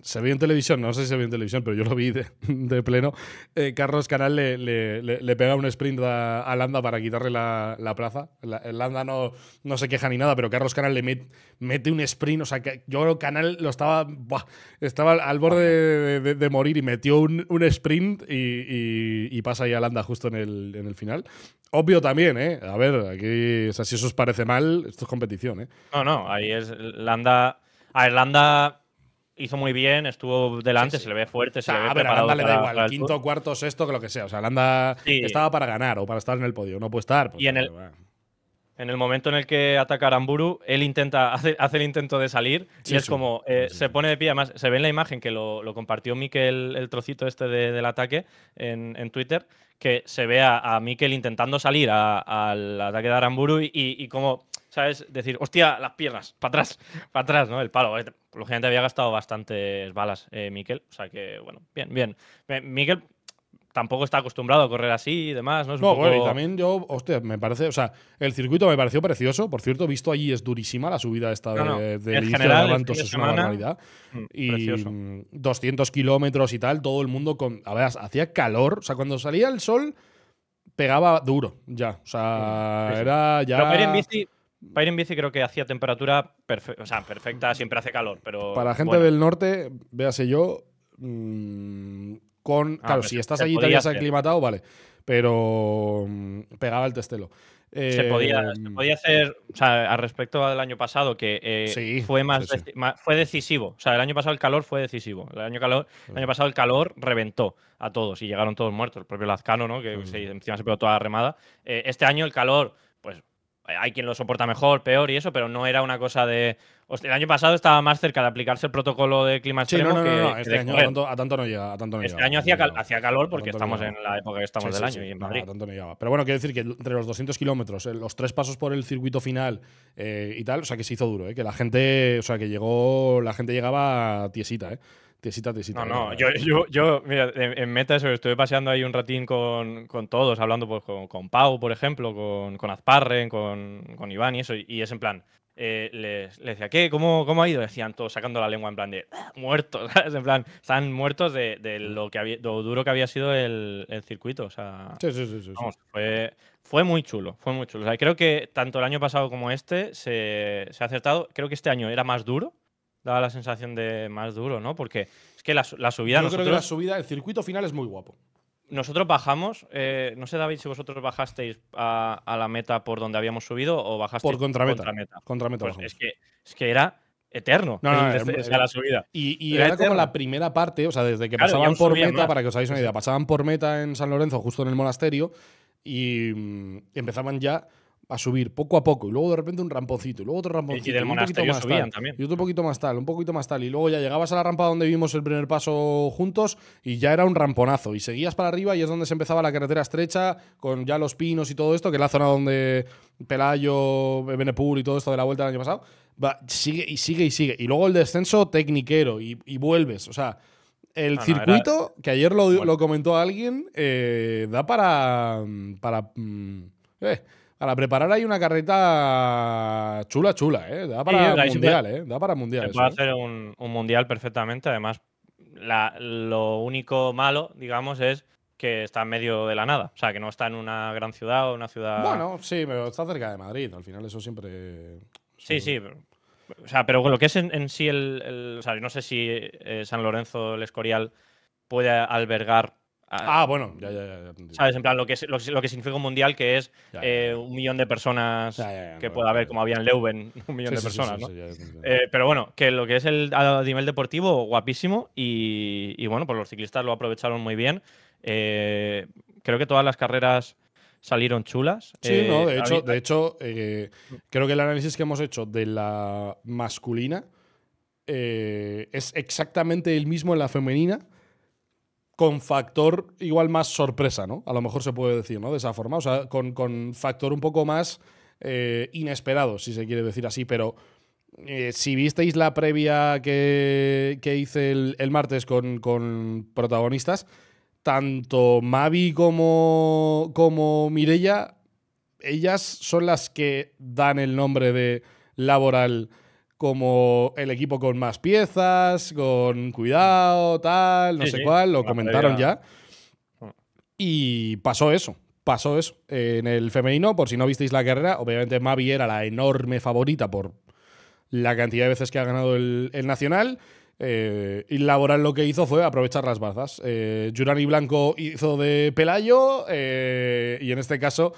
se vio en televisión, no sé si se vio en televisión, pero yo lo vi de, pleno. Eh, Carlos Canal le, le, le, pega un sprint a, Landa para quitarle la, la plaza. Landa no, no se queja ni nada, pero Carlos Canal le mete un sprint. O sea, que yo creo que Canal lo estaba, estaba al borde de, morir y metió un, un sprint y, pasa ahí a Landa justo en el, en el final obvio también, ¿eh? A ver, aquí, o sea, si eso os parece mal, esto es competición, ¿eh? No, no, ahí es Landa. A Irlanda hizo muy bien, estuvo delante, se le ve fuerte, se le ve a ver, a Landa le da igual, quinto, cuarto, sexto, que lo que sea. O sea, Landa estaba para ganar o para estar en el podio, no puede estar. Pues, y, en el, en el momento en el que ataca Aramburu, él intenta, hace, el intento de salir y es como eh, se pone de pie. Además, se ve en la imagen que lo, compartió Miquel, el trocito este del ataque en, Twitter, que se ve a, Miquel Mikel intentando salir al ataque de Aramburu y, como ¿sabes? Decir, hostia, las piernas, para atrás, para atrás, ¿no? El palo. Eh, lógicamente había gastado bastantes balas, eh, Miquel. O sea que, bueno, bien, bien. Miquel tampoco está acostumbrado a correr así y demás, ¿no? Es bueno, y también yo, hostia, me parece, o sea, el circuito me pareció precioso, por cierto, visto allí es durísima la subida esta de, la de pues de es una mm, Y 200 mm, kilómetros y tal, todo el mundo con, a ver, hacía calor, o sea, cuando salía el sol pegaba duro, ya, o sea, era ya... Pero en bici... en bici creo que hacía temperatura o sea, perfecta, siempre hace calor, pero... Para la gente del norte, véase yo, mm, Ah, claro, pues si estás allí te habías aclimatado, vale. Pero mm, pegaba el testelo. se, eh, mm, podía, hacer, o sea, al respecto del año pasado, que eh, fue más, fue decisivo. O sea, el año pasado el calor fue decisivo. El año, calor, pues año pasado el calor reventó a todos y llegaron todos muertos. El propio Lazcano, ¿no? Que encima se pegó toda la remada. Eh, este año el calor, pues hay quien lo soporta mejor, peor y eso, pero no era una cosa de, el año pasado estaba más cerca de aplicarse el protocolo de clima extremo que, Este año a tanto, no llega. año hacía, calor porque estamos en la época que estamos del año Pero bueno, quiero decir que entre los 200 kilómetros, eh, los tres pasos por el circuito final eh, y tal, o sea, que se hizo duro, eh, que la gente, o sea, que llegó, la gente llegaba tiesita, Tiesita, tiesita. No, no, yo, mira, en, Meta eso, estuve paseando ahí un ratín con, todos, hablando pues, con, con, Pau, por ejemplo, con, con Azparren, con, con Iván y eso, y es en plan, eh, Le les, decía, ¿qué? ¿Cómo, ¿Cómo ha ido? Decían todos sacando la lengua en plan de ah, muertos, En plan, están muertos de, mm. lo, que había, duro que había sido el, circuito. sí, sí, sí, fue, muy chulo, fue muy creo que tanto el año pasado como este se, ha acertado. Creo que este año era más duro, daba la sensación de más duro, ¿no? Porque es que la, la subida. Yo creo que la subida, el circuito final es muy guapo nosotros bajamos, eh, no sé David si vosotros bajasteis a, la meta por donde habíamos subido o bajasteis por contrameta. Contrameta, contrameta pues es, que, es que era eterno no, no, no, la subida. Y, era, como la primera parte, o sea, desde que pasaban por meta, para que os hagáis una idea, pasaban por meta en San Lorenzo, justo en el monasterio, y mm, empezaban ya a subir poco a poco y luego de repente un rampocito y luego otro ramponcito. Y del más también. Y otro poquito más tal, un poquito más tal. Y luego ya llegabas a la rampa donde vimos el primer paso juntos y ya era un ramponazo. Y seguías para arriba y es donde se empezaba la carretera estrecha con ya los pinos y todo esto, que es la zona donde Pelayo, Benepur y todo esto de la vuelta del año pasado. Va, sigue y sigue y sigue. Y luego el descenso tecniquero y, vuelves. O sea, el circuito, que ayer lo, comentó alguien, eh, da para. Mm, para mm, eh, para preparar ahí una carreta chula, chula, ¿eh? Da para mundial, ¿eh? Da para mundial. Se puede ¿eh? hacer un, mundial perfectamente. Además, lo único malo, digamos, es que está en medio de la nada. O sea, que no está en una gran ciudad o una ciudad. Bueno, sí, pero está cerca de Madrid. Al final, eso siempre. Sí, sí. pero, o sea, pero lo que es en, sí el, no sé si eh, San Lorenzo, el Escorial, puede albergar Ah, ah, bueno, ya, ya, ya. ¿Sabes? En plan, lo que, lo, que significa un mundial que es eh, un millón de personas que puede pueda haber, como había en Leuven, un millón de personas, pero bueno, que lo que es el a nivel deportivo, guapísimo. Y, bueno, pues los ciclistas lo aprovecharon muy bien. Eh, creo que todas las carreras salieron chulas. Sí, no, eh, de hecho, de hecho creo que el análisis que hemos hecho de la masculina es exactamente el mismo en la femenina con factor igual más sorpresa, ¿no? A lo mejor se puede decir, ¿no? De esa forma, o sea, con, factor un poco más eh, inesperado, si se quiere decir así, pero eh, si visteis la previa que, hice el, martes con, protagonistas, tanto Mavi como, como Mirella, ellas son las que dan el nombre de laboral como el equipo con más piezas, con cuidado, tal, no sé cuál, lo comentaron ya. Y pasó eso, pasó eso. En el femenino, por si no visteis la carrera, obviamente Mavi era la enorme favorita por la cantidad de veces que ha ganado el, Nacional. Eh, y Laboral lo que hizo fue aprovechar las bazas. Eh, Blanco hizo de Pelayo eh, y en este caso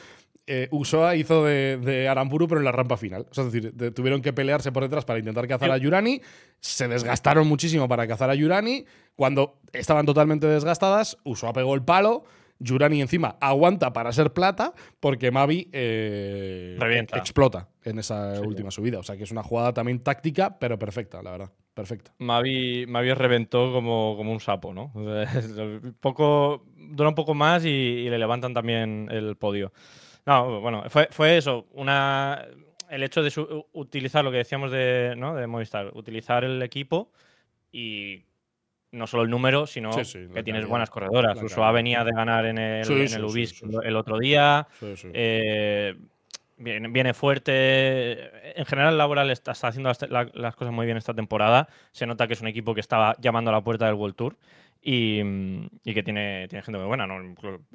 eh, Usoa hizo de, Aramburu, pero en la rampa final. es decir, tuvieron que pelearse por detrás para intentar cazar a Yurani. Se desgastaron muchísimo para cazar a Yurani. Cuando estaban totalmente desgastadas, Usoa pegó el palo. Yurani encima aguanta para ser plata porque Mavi eh, explota en esa última subida. O sea que es una jugada también táctica, pero perfecta, la verdad. Perfecta. Mavi, Mavi reventó como, como un sapo, ¿no? poco, dura un poco más y le levantan también el podio. No, bueno, fue, fue eso, una, el hecho de utilizar lo que decíamos de, ¿no? Movistar, utilizar el equipo y no solo el número, sino que tienes buenas corredoras. Usoa venía de ganar en el, el el otro día. Eh, viene, fuerte. En general, Laboral está, haciendo las, las, cosas muy bien esta temporada. Se nota que es un equipo que estaba llamando a la puerta del World Tour. Mm, y, que tiene, gente muy buena, ¿no?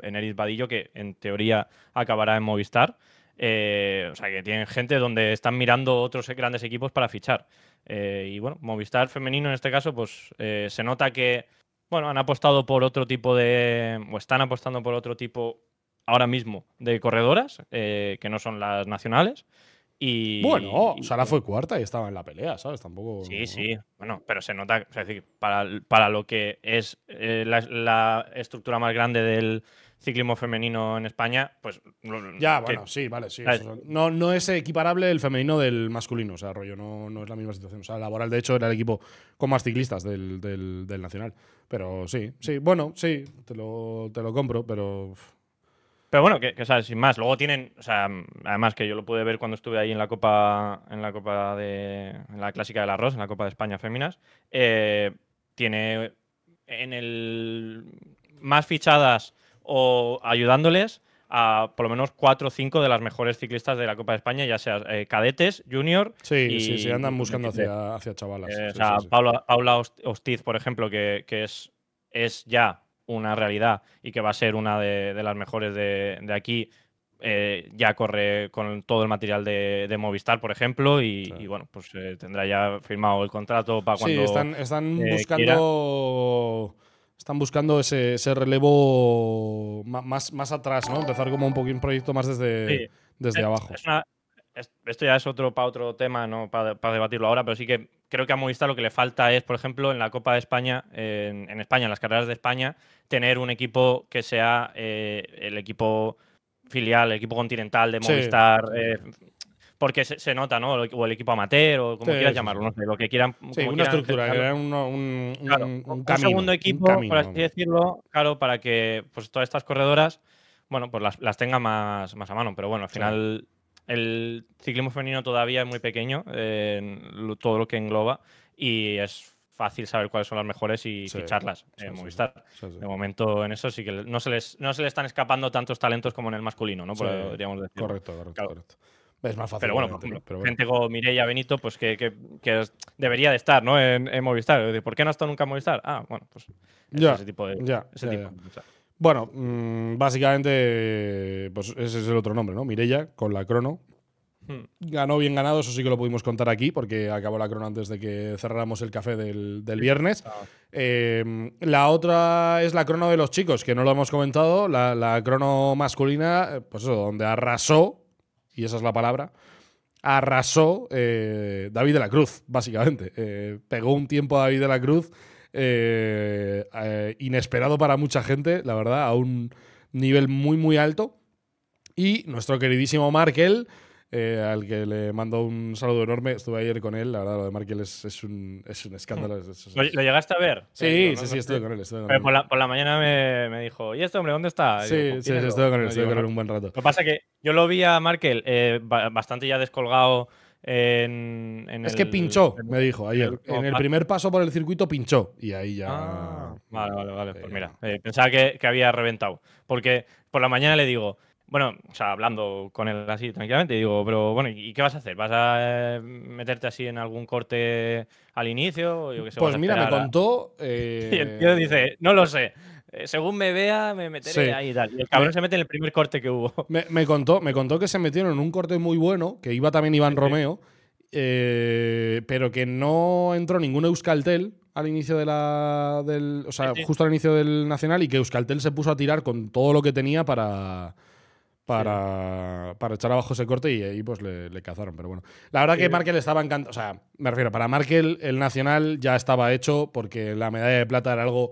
Eris Vadillo, que en teoría acabará en Movistar. Eh, o sea, que tienen gente donde están mirando otros grandes equipos para fichar. Eh, y bueno, Movistar femenino en este caso, pues eh, se nota que, bueno, han apostado por otro tipo de, o están apostando por otro tipo ahora mismo de corredoras, que no son las nacionales bueno, Sara fue cuarta y estaba en la pelea, ¿sabes? Tampoco. Sí, sí. Bueno, pero se nota, es decir, para, lo que es eh, la, estructura más grande del ciclismo femenino en España, pues. Ya, bueno, sí, vale, sí. no, no es equiparable el femenino del masculino, o sea, rollo, no, no es la misma situación. O sea, Laboral, de hecho, era el equipo con más ciclistas del, Nacional. Pero sí, sí, bueno, sí, te te lo compro, pero pero bueno, que, que sin más. Luego tienen, o sea, mm, además que yo lo pude ver cuando estuve ahí en la Copa, en la Copa de, la Clásica del Arroz, en la Copa de España Féminas. Eh, tiene en el más fichadas o ayudándoles a por lo menos cuatro o cinco de las mejores ciclistas de la Copa de España, ya sea eh, cadetes, junior. Sí, sí, andan buscando hacia, chavalas. Eh, o sea, Paula, Ostiz, por ejemplo, que, es, es ya una realidad y que va a ser una de, las mejores de, aquí. Eh, ya corre con todo el material de, Movistar, por ejemplo, y, bueno, pues eh, tendrá ya firmado el contrato para cuando. Sí, están, eh, buscando. Están buscando ese, relevo más, más atrás, ¿no? Empezar como un poquito un proyecto más desde, desde abajo. esto ya es otro para otro tema, no para debatirlo ahora, pero sí que creo que a Movistar lo que le falta es, por ejemplo, en la Copa de España, en, España, en las carreras de España, tener un equipo que sea eh, el equipo filial, el equipo continental de Movistar. Eh, porque se, nota, ¿no? O el equipo amateur, o como quieras llamarlo, no sé, lo que quieran. una estructura, un, un, un, segundo equipo, por así decirlo, claro, para que pues, todas estas corredoras, bueno, pues las, las tengan más, más a mano. Pero bueno, al final el ciclismo femenino todavía es muy pequeño, en todo lo que engloba, y es fácil saber cuáles son las mejores y ficharlas en Movistar. De momento, en eso sí que no se, les, no se le están escapando tantos talentos como en el masculino, ¿no? Podríamos Correcto, correcto, correcto. Es más fácil. Pero bueno, por pues, ejemplo, gente como Mireia Benito, pues que, que, debería de estar, ¿no? En, Movistar. ¿Por qué no ha estado nunca en Movistar? Ah, bueno, pues ese tipo de. ese tipo De bueno, mm, básicamente, pues ese es el otro nombre, ¿no? Mirella, con la crono. Hmm. Ganó bien ganado, eso sí que lo pudimos contar aquí, porque acabó la crono antes de que cerráramos el café del, viernes. Ah. Em, la otra es la crono de los chicos, que no lo hemos comentado, la, crono masculina, eh, pues eso, donde arrasó, y esa es la palabra, arrasó eh, David de la Cruz, básicamente. Eh, pegó un tiempo a David de la Cruz eh, eh, inesperado para mucha gente, la verdad, a un nivel muy, muy alto. Y nuestro queridísimo Markel, eh, al que le mando un saludo enorme, estuve ayer con él, la verdad, lo de Markel es, un, es un, escándalo. ¿Lo, llegaste a ver? Sí, sí, sí, estuve con él. con él. Por, la, mañana me, dijo, ¿y este hombre dónde está? Sí, sí, estuve con él, estuve con él un buen rato. Lo que pasa es que yo lo vi a Markel bastante ya descolgado en, es que pinchó, me dijo ayer. en el primer paso por el circuito pinchó y ahí ya. Ah. vale, vale, vale. Pues mira, eh, pensaba que, había reventado. Porque por la mañana le digo, bueno, o sea, hablando con él así tranquilamente, digo, pero bueno, ¿y qué vas a hacer? ¿Vas a eh, meterte así en algún corte al inicio? pues mira, me contó. Y el eh, dice, no lo sé. Eh, según me vea, me meteré ahí y tal. el cabrón se mete en el primer corte que hubo. Me, contó, me contó que se metieron en un corte muy bueno, que iba también Iván Romeo, eh, pero que no entró ningún Euskaltel al inicio de la. Del, o sea, justo al inicio del Nacional y que Euskaltel se puso a tirar con todo lo que tenía para. Para, para, echar abajo ese corte y, ahí pues le, cazaron. Pero bueno, la verdad que Markel estaba encantado. O sea, me refiero, para Markel el Nacional ya estaba hecho porque la medalla de plata era algo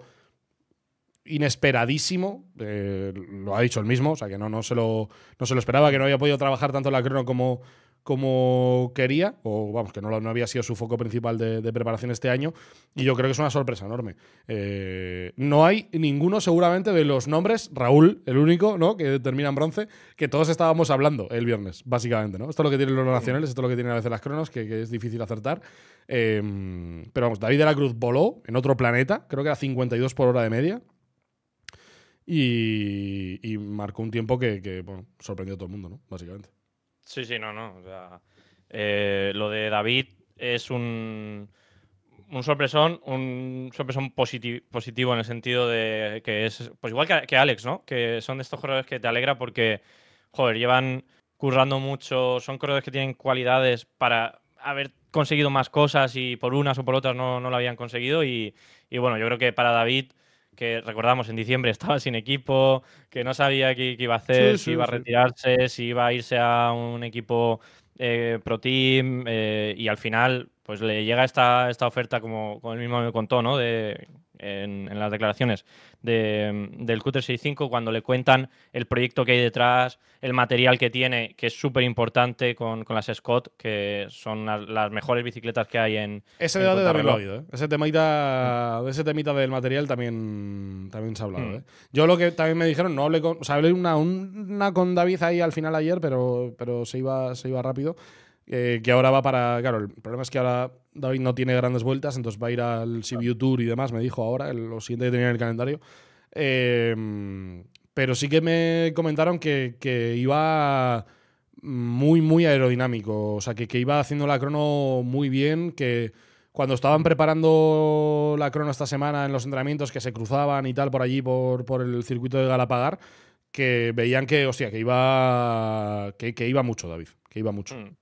inesperadísimo, eh, lo ha dicho él mismo, o sea que no, no, se lo, no se lo esperaba, que no había podido trabajar tanto la crono como, como quería, o vamos, que no, no había sido su foco principal de, preparación este año, y yo creo que es una sorpresa enorme. Eh, no hay ninguno, seguramente, de los nombres, Raúl, el único, ¿no? Que termina en bronce, que todos estábamos hablando el viernes, básicamente, ¿no? Esto es lo que tienen los nacionales, esto es lo que tienen a veces las cronos, que, es difícil acertar. Eh, pero vamos, David de la Cruz voló en otro planeta, creo que era 52 por hora de media, y, marcó un tiempo que, sorprendió a todo el mundo, ¿no? Básicamente. Sí, sí, no, no. O sea, eh, lo de David es un, un sorpresón, un sorpresón positivo, en el sentido de que es, pues igual que, Alex, ¿no? Que son de estos corredores que te alegra porque, joder, llevan currando mucho, son corredores que tienen cualidades para haber conseguido más cosas y por unas o por otras no, lo habían conseguido. y bueno, yo creo que para David que recordamos en diciembre estaba sin equipo, que no sabía qué, iba a hacer, si iba a retirarse, si iba a irse a un equipo eh, pro team eh, y al final pues le llega esta, esta oferta como, como él mismo me contó, ¿no? De en, las declaraciones del q 65 cuando le cuentan el proyecto que hay detrás, el material que tiene, que es súper importante con, con, las Scott, que son las, mejores bicicletas que hay en. Ese debate también lo ha habido, ¿eh? Ese temita, Ese temita del material también, también se ha hablado, mm. ¿eh? Yo lo que también me dijeron, no hablé con. una, una con David ahí al final ayer, pero, pero se, iba, se iba rápido. Eh, que ahora va para. Claro, el problema es que ahora David no tiene grandes vueltas, entonces va a ir al CBU Tour y demás, me dijo ahora, lo siguiente que tenía en el calendario. Em, pero sí que me comentaron que, iba muy, muy aerodinámico, o sea, que, iba haciendo la crono muy bien, que cuando estaban preparando la crono esta semana en los entrenamientos, que se cruzaban y tal por allí, por, el circuito de Galapagar, que veían que, hostia, que iba, que, iba mucho, David, que iba mucho. Mm.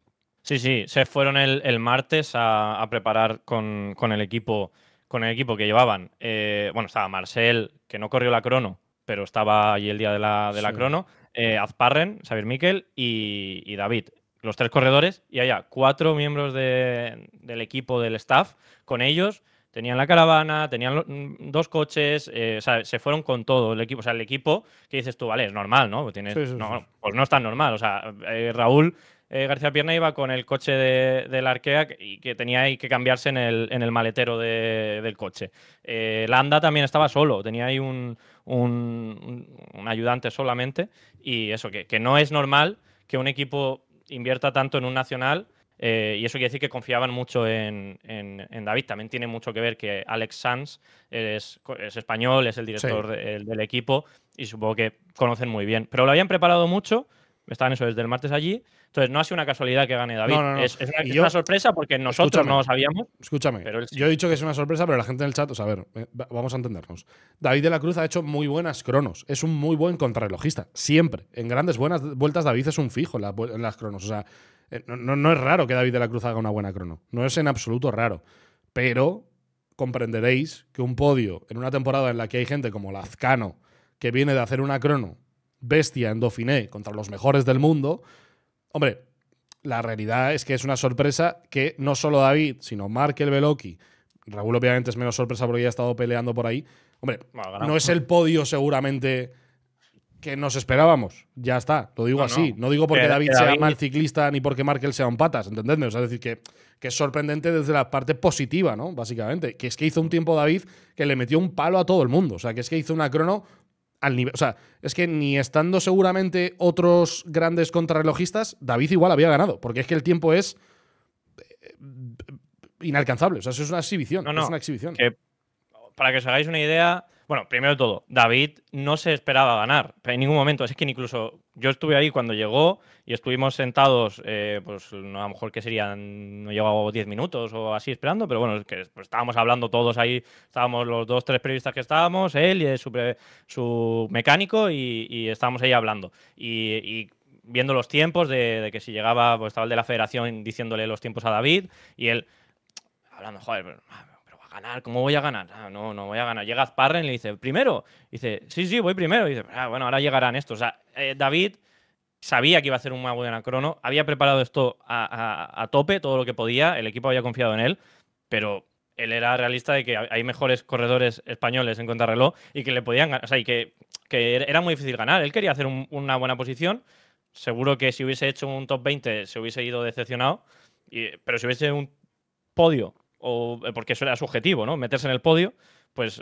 Sí, sí, se fueron el, martes a, preparar con, el equipo, con el equipo que llevaban. Eh, bueno, estaba Marcel, que no corrió la crono, pero estaba allí el día de la, de la crono. Eh, Azparren, Xavier Miquel y, David. Los tres corredores y allá cuatro miembros del equipo, del staff, con ellos tenían la caravana, tenían mm, dos coches, eh, se fueron con todo el equipo. O sea, el equipo que dices tú, vale, es normal, ¿no? Tienes, no pues no es tan normal. O sea, Raúl eh, García Pierna iba con el coche de, del Arkea y que tenía que cambiarse en el, maletero del coche. Eh, Landa también estaba solo, tenía ahí un, ayudante solamente. Y eso, que, no es normal que un equipo invierta tanto en un nacional. Eh, y eso quiere decir que confiaban mucho en, David. También tiene mucho que ver que Alex Sanz es, español, es el director del equipo y supongo que conocen muy bien. Pero lo habían preparado mucho, estaban eso desde el martes allí entonces, no ha sido una casualidad que gane David. Es, una, sorpresa porque nosotros no lo sabíamos. Escúchame. Yo he dicho que es una sorpresa, pero la gente en el chat, o a ver, eh, vamos a entendernos. David de la Cruz ha hecho muy buenas cronos. Es un muy buen contrarrelojista. Siempre. En grandes buenas vueltas, David es un fijo en, las cronos. O sea, eh, no, no es raro que David de la Cruz haga una buena crono. No es en absoluto raro. Pero comprenderéis que un podio en una temporada en la que hay gente como Lazcano, que viene de hacer una crono bestia en Dauphiné contra los mejores del mundo Hombre, la realidad es que es una sorpresa que no solo David, sino Markel Veloki. Raúl, obviamente, es menos sorpresa porque ya ha estado peleando por ahí. Hombre, no es el podio seguramente que nos esperábamos. Ya está, lo digo así. No. digo porque David, sea mal ciclista ni porque Markel sea un patas, ¿entendedme? O sea, es decir, que, que, es sorprendente desde la parte positiva, ¿no? Básicamente. Que es que hizo un tiempo David que le metió un palo a todo el mundo. O sea, que es que hizo una crono o sea, es que ni estando seguramente otros grandes contrarrelojistas, David igual había ganado, porque es que el tiempo es eh, eh, inalcanzable. O sea, eso es una exhibición. es una exhibición. para que os hagáis una idea, bueno, primero de todo, David no se esperaba ganar en ningún momento. Es que incluso yo estuve ahí cuando llegó y estuvimos sentados, eh, pues a lo mejor que serían, no llegaba 10 minutos o así esperando, pero bueno, que pues, estábamos hablando todos ahí, estábamos los dos, tres periodistas que estábamos, él y su, su mecánico y, estábamos ahí hablando. y, viendo los tiempos, de, de, que si llegaba, pues estaba el de la federación diciéndole los tiempos a David y él hablando, joder, pero, ganar, ¿cómo voy a ganar? Ah, no, no voy a ganar. Llega Azparren y le dice, primero. Dice, sí, sí, voy primero. Y dice, ah, bueno, ahora llegarán estos. O sea, eh, David sabía que iba a hacer un muy buena crono, había preparado esto a, tope, todo lo que podía, el equipo había confiado en él, pero él era realista de que hay mejores corredores españoles en contrarreloj y que le podían ganar, o sea, y que, er-, era muy difícil ganar. Él quería hacer una buena posición, seguro que si hubiese hecho un top 20 se hubiese ido decepcionado, y, pero si hubiese un podio o eh, porque eso era su objetivo, ¿no? Meterse en el podio, pues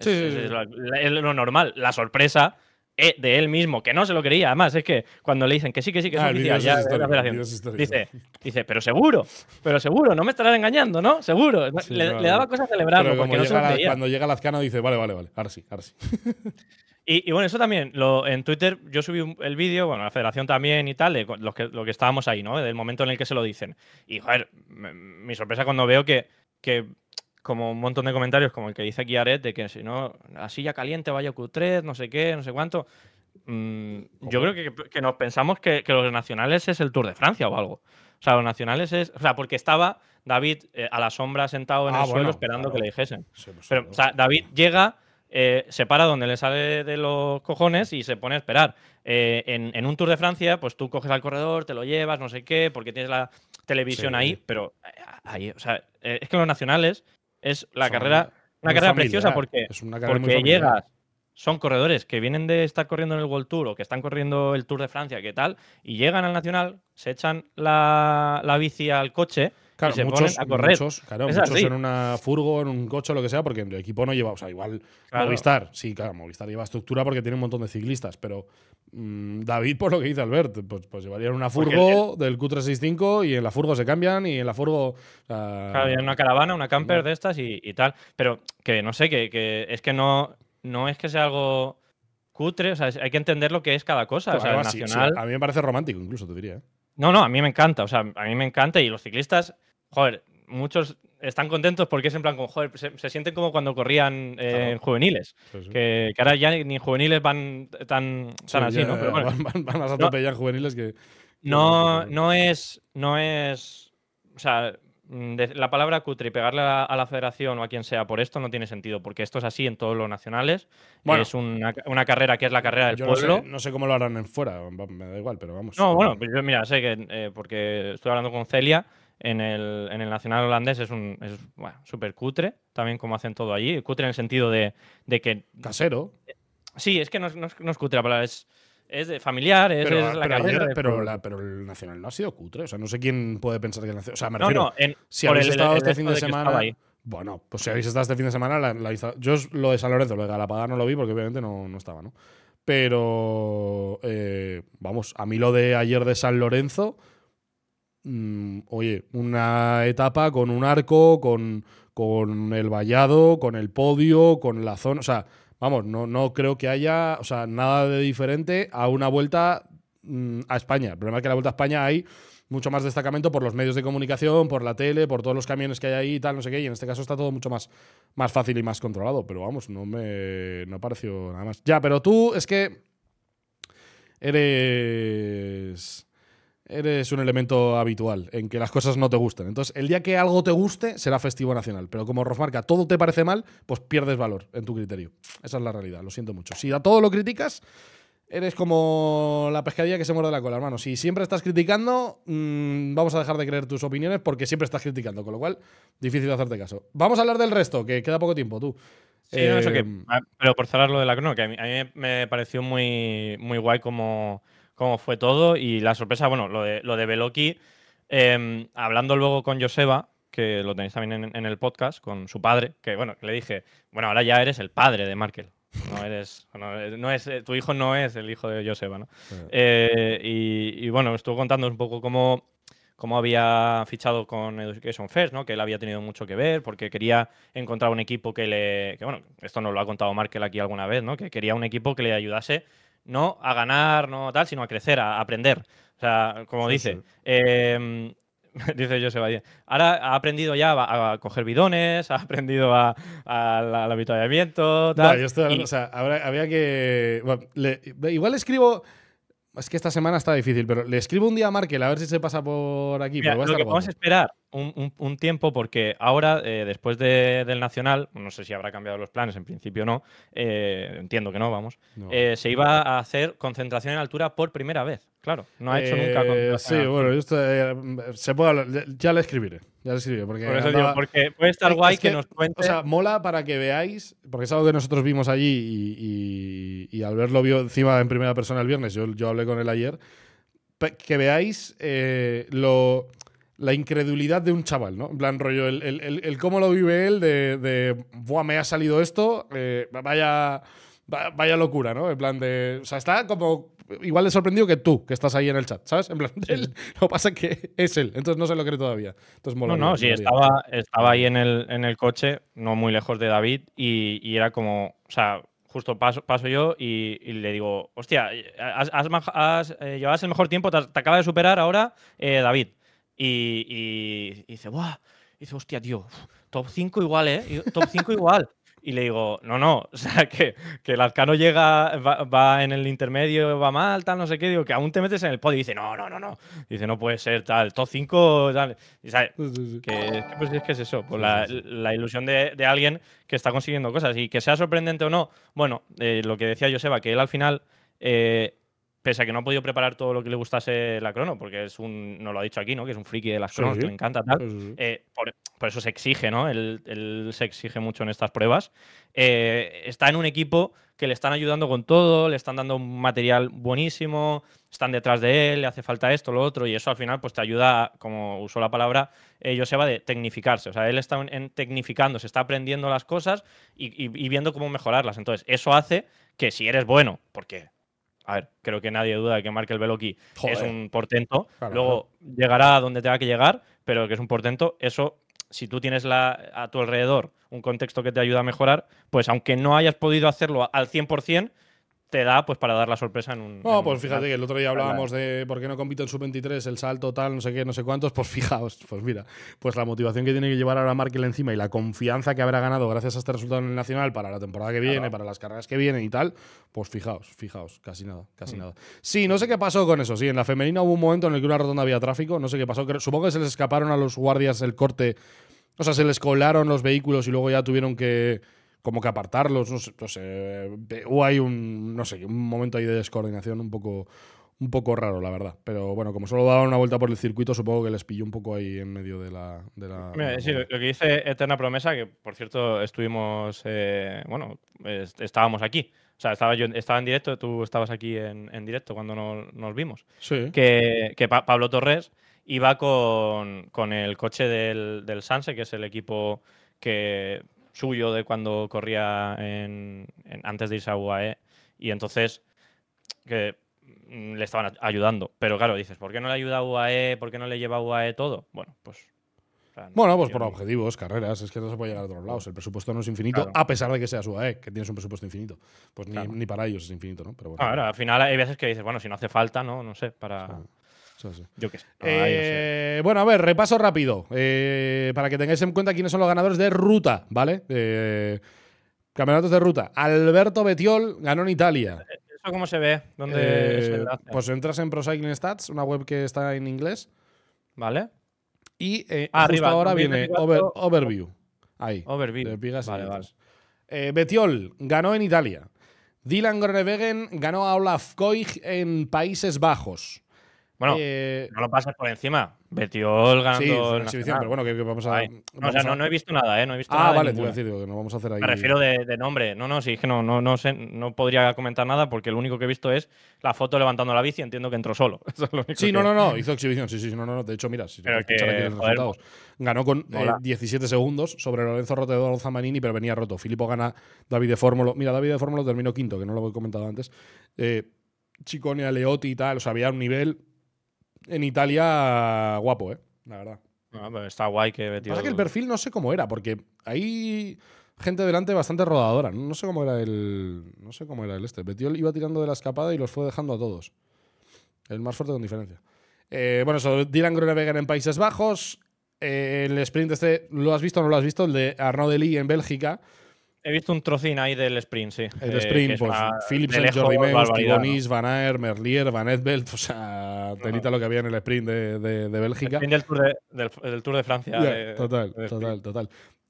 es, lo, normal. La sorpresa eh, de él mismo, que no se lo creía, además, es que cuando le dicen que sí, que sí, que ah, es oficial, dice, dice, pero seguro, pero seguro, no me estarás engañando, ¿no? Seguro. le, daba cosas a celebrarlo. porque no llega se creía. La, cuando llega Lazcano dice, vale, vale, vale, ahora sí, ahora sí. Y, bueno, eso también, lo, en Twitter yo subí el vídeo, bueno, la federación también y tal, de lo que, lo que estábamos ahí, ¿no? Del momento en el que se lo dicen. Y, joder, mi sorpresa cuando veo que, que, como un montón de comentarios, como el que dice aquí Aret, de que si no, la silla caliente vaya Q3, no sé qué, no sé cuánto. Mm, yo creo que, que nos pensamos que, que, los nacionales es el Tour de Francia o algo. O sea, los nacionales es. O sea, porque estaba David eh, a la sombra sentado en ah, el suelo esperando que le dijesen. Pues, Pero, o sea, David llega eh, se para donde le sale de los cojones y se pone a esperar. Eh, en, un Tour de Francia, pues tú coges al corredor, te lo llevas, no sé qué, porque tienes la televisión ahí, pero eh, ahí, o sea, eh, es que los nacionales es la carrera, una carrera preciosa porque, llegas, son corredores que vienen de estar corriendo en el World Tour o que están corriendo el Tour de Francia, qué tal, y llegan al Nacional, se echan la, la bici al coche muchos, a correr. en una furgo, en un coche, lo que sea, porque el equipo no lleva. O sea, igual Movistar, sí, claro, Movistar lleva estructura porque tiene un montón de ciclistas, pero mm, David, por lo que dice Albert, pues, pues llevaría una furgo del Q365 y en la furgo se cambian y en la furgo. claro, en una caravana, una camper de estas y, tal. Pero que no sé, que, es que no, no es que sea algo cutre, o sea, hay que entender lo que es cada cosa. A mí me parece romántico, incluso te diría. ¿eh? No, no, a mí me encanta, o sea, a mí me encanta y los ciclistas joder, muchos están contentos porque es en plan con joder, se, sienten como cuando corrían eh, juveniles. Que, ahora ya ni juveniles van tan, así, ¿no? van, más a atropellar juveniles que. No, no es. No es. O sea, mm, la palabra cutre y pegarle a, la federación o a quien sea por esto no tiene sentido, porque esto es así en todos los nacionales. es una, carrera que es la carrera del pueblo. No sé, cómo lo harán en fuera, me da igual, pero vamos. No, bueno, pues yo mira, sé que, eh, porque estoy hablando con Celia en el, en el nacional holandés es un es, súper cutre, también como hacen todo allí. Cutre en el sentido de, de que. Casero. Sí, es que no, es cutre es, es de familiar, es, la pero, pero, pero, el Nacional no ha sido cutre. O sea, no sé quién puede pensar que el Nacional. sea, no, no, si habéis el, estado este fin de, semana. Bueno, pues si habéis estado este fin de semana, yo lo de San Lorenzo, lo de Galapagar no lo vi porque obviamente no, no estaba, ¿no? Pero, eh, vamos, a mí lo de ayer de San Lorenzo, Mm, oye, una etapa con un arco, con, el vallado, con el podio, con la zona. O sea, vamos, no, no creo que haya o sea, nada de diferente a una vuelta mm, a España. El problema es que la vuelta a España hay mucho más destacamento por los medios de comunicación, por la tele, por todos los camiones que hay ahí y tal, no sé qué. Y en este caso está todo mucho más, más fácil y más controlado. Pero vamos, no me no pareció nada más. Ya, pero tú es que eres eres un elemento habitual en que las cosas no te gustan. Entonces, el día que algo te guste, será festivo nacional. Pero como Rosmarca todo te parece mal, pues pierdes valor en tu criterio. Esa es la realidad, lo siento mucho. Si a todo lo criticas, eres como la pescadilla que se muerde la cola, hermano. Si siempre estás criticando, mm, vamos a dejar de creer tus opiniones porque siempre estás criticando, con lo cual, difícil de hacerte caso. Vamos a hablar del resto, que queda poco tiempo, tú. Eh, ah, pero por cerrar lo de la que a mí, a mí me pareció muy, muy guay como cómo fue todo y la sorpresa, bueno, lo de, Beloki, em, hablando luego con Joseba, que lo tenéis también en, el podcast, con su padre, que bueno, le dije, bueno, ahora ya eres el padre de Markel. No eres, no, es, eh, tu hijo no es el hijo de Joseba, ¿no? Eh, y, bueno, estuvo contando un poco cómo, cómo había fichado con Education First, ¿no? Que él había tenido mucho que ver, porque quería encontrar un equipo que le. bueno, esto nos lo ha contado Markel aquí alguna vez, ¿no? Que quería un equipo que le ayudase no a ganar, no tal, sino a crecer, a aprender. O sea, como dice, em, dice José ahora ha aprendido ya a, coger bidones, ha aprendido a, al avituallamiento, tal. o sea, habría que... igual le escribo... Es que esta semana está difícil, pero le escribo un día a Markel a ver si se pasa por aquí. que vamos a esperar un, tiempo porque ahora, eh, después del Nacional, no sé si habrá cambiado los planes, en principio no, eh, entiendo que no, vamos, eh, se iba a hacer concentración en altura por primera vez. Claro, no ha hecho nunca Sí, bueno, se puede hablar, ya le escribiré. Ya porque. Por porque puede estar guay que, nos cuente. O mola para que veáis, porque es algo que nosotros vimos allí y, y, y al verlo vio encima en primera persona el viernes, yo, hablé con él ayer, que veáis lo, la incredulidad de un chaval, ¿no? En plan, rollo, el, cómo lo vive él de, Buah, me ha salido esto, eh, vaya, vaya locura, ¿no? En plan de. O sea, está como igual de sorprendido que tú, que estás ahí en el chat, ¿sabes? En plan, él, lo pasa que es él, entonces no se lo cree todavía. Entonces, mola, no, no, sí, estaba, estaba ahí en el, en el coche, no muy lejos de David, y, era como, o sea, justo paso, paso yo y, le digo, hostia, eh, has, has, eh, el mejor tiempo, te, acaba de superar ahora David. Y, dice, ¡buah! dice, hostia, tío, top 5 igual, ¿eh? Top 5 igual. Y le digo, no, no, o sea, que, que el arcano llega, va, en el intermedio, va mal, tal, no sé qué, digo, que aún te metes en el podio. Y dice, no, no, no, no. Dice, no puede ser tal, top 5, tal. Y sabe, que, pues, es que es eso, pues, la, ilusión de, alguien que está consiguiendo cosas. Y que sea sorprendente o no, bueno, eh, lo que decía Joseba, que él al final eh, pese a que no ha podido preparar todo lo que le gustase la crono, porque es un, no lo ha dicho aquí, ¿no? Que es un friki de las cronos, que le encanta eh, por, eso se exige, ¿no? Él, se exige mucho en estas pruebas. Eh, está en un equipo que le están ayudando con todo, le están dando un material buenísimo, están detrás de él, le hace falta esto, lo otro, y eso al final pues te ayuda, como usó la palabra se eh, Joseba, de tecnificarse. O sea, él está en, tecnificando, se está aprendiendo las cosas y, y viendo cómo mejorarlas. Entonces, eso hace que si eres bueno, porque a ver, creo que nadie duda de que Markel Beloki es un portento. Luego llegará a donde tenga que llegar, pero que es un portento, eso, si tú tienes la, a tu alrededor un contexto que te ayuda a mejorar, pues aunque no hayas podido hacerlo al 100%, te da pues para dar la sorpresa en un. No, pues fíjate que el otro día hablábamos de por qué no compito en sub-23, el salto tal, no sé qué, no sé cuántos. Pues fijaos, pues mira, pues la motivación que tiene que llevar ahora Markel encima y la confianza que habrá ganado gracias a este resultado en el Nacional para la temporada que viene, para las carreras que vienen y tal, pues fijaos, fijaos, casi nada, casi mm. nada. Sí, no sé qué pasó con eso. Sí, en la femenina hubo un momento en el que una rotonda había tráfico, no sé qué pasó. Supongo que se les escaparon a los guardias el corte. O sea, se les colaron los vehículos y luego ya tuvieron que como que apartarlos, no sé, no sé, eh, o hay un, no sé, un momento ahí de descoordinación un poco, un poco raro, la verdad. Pero bueno, como solo daba una vuelta por el circuito, supongo que les pilló un poco ahí en medio de la. lo que dice Eterna Promesa, que por cierto estuvimos. Eh, bueno, estábamos aquí. O sea, estaba yo estaba en directo, tú estabas aquí en, directo cuando nos vimos. Sí. Que, que Pablo Torres iba con, con el coche del, del Sanse, que es el equipo que suyo de cuando corría en, antes de irse a UAE. Y entonces que mm, le estaban ayudando. Pero claro, dices, ¿por qué no le ayuda a UAE? ¿Por qué no le lleva a UAE todo? Bueno, pues bueno, pues por objetivos, carreras, es que no se puede llegar a todos lados. El presupuesto no es infinito, a pesar de que seas UAE, que tienes un presupuesto infinito. Pues ni, para ellos es infinito, ¿no? Pero al final hay veces que dices, bueno, si no hace falta, ¿no? No sé, para. Yo qué ah, eh, sé. bueno, a ver, repaso rápido. Eh, para que tengáis en cuenta quiénes son los ganadores de ruta, ¿vale? Eh, campeonatos de ruta. Alberto Betiol ganó en Italia. ¿Eso cómo se ve? Pues entras en Pro Stats, una web que está en inglés. Vale. Y ah, ahora viene Overview. Ahí. Overview. Betiol ganó en Italia. Dylan Groenewegen ganó a Olaf Koig en Países Bajos. Bueno, eh, no lo pases por encima. Betiol ganando. Sí, exhibición, pero bueno, que, vamos a. no, o sea, No, he visto nada, ¿eh? No he visto ah, vale, te voy a decir, digo, que no vamos a hacer ahí. Me refiero de, nombre. No, no, sí, es que no, no, no, sé, no podría comentar nada porque lo único que he visto es la foto levantando la bici. Entiendo que entró solo. sí, no, no, no, hizo exhibición. Sí, sí, no, no, no. De hecho, mira, si aquí los Ganó con 17 eh, segundos sobre Lorenzo Rotedor Zamanini, pero venía roto. Filippo gana David de Fórmulo. Mira, David de Fórmulo terminó quinto, que no lo he comentado antes. Eh, Leoti y tal, o sea, había un nivel en Italia guapo, ¿eh? La verdad. Ah, está guay que metió. Pasa que el perfil no sé cómo era, porque hay gente delante bastante rodadora. No sé cómo era el. No sé cómo era el este. Betiol iba tirando de la escapada y los fue dejando a todos. El más fuerte con diferencia. Eh, bueno, eso, Dylan Groenewegen en Países Bajos. Eh, el sprint este, ¿lo has visto o no lo has visto? El de Arnaud Dely en Bélgica. He visto un trocín ahí del sprint, sí. El eh, sprint, pues Philips, Jordi Meus, Tibonis, Van Aert, Merlier, Van Edbelt, o sea, tenita lo que había en el sprint de, de, Bélgica. El sprint del Tour de, del, tour de Francia. Eh, total, total, total.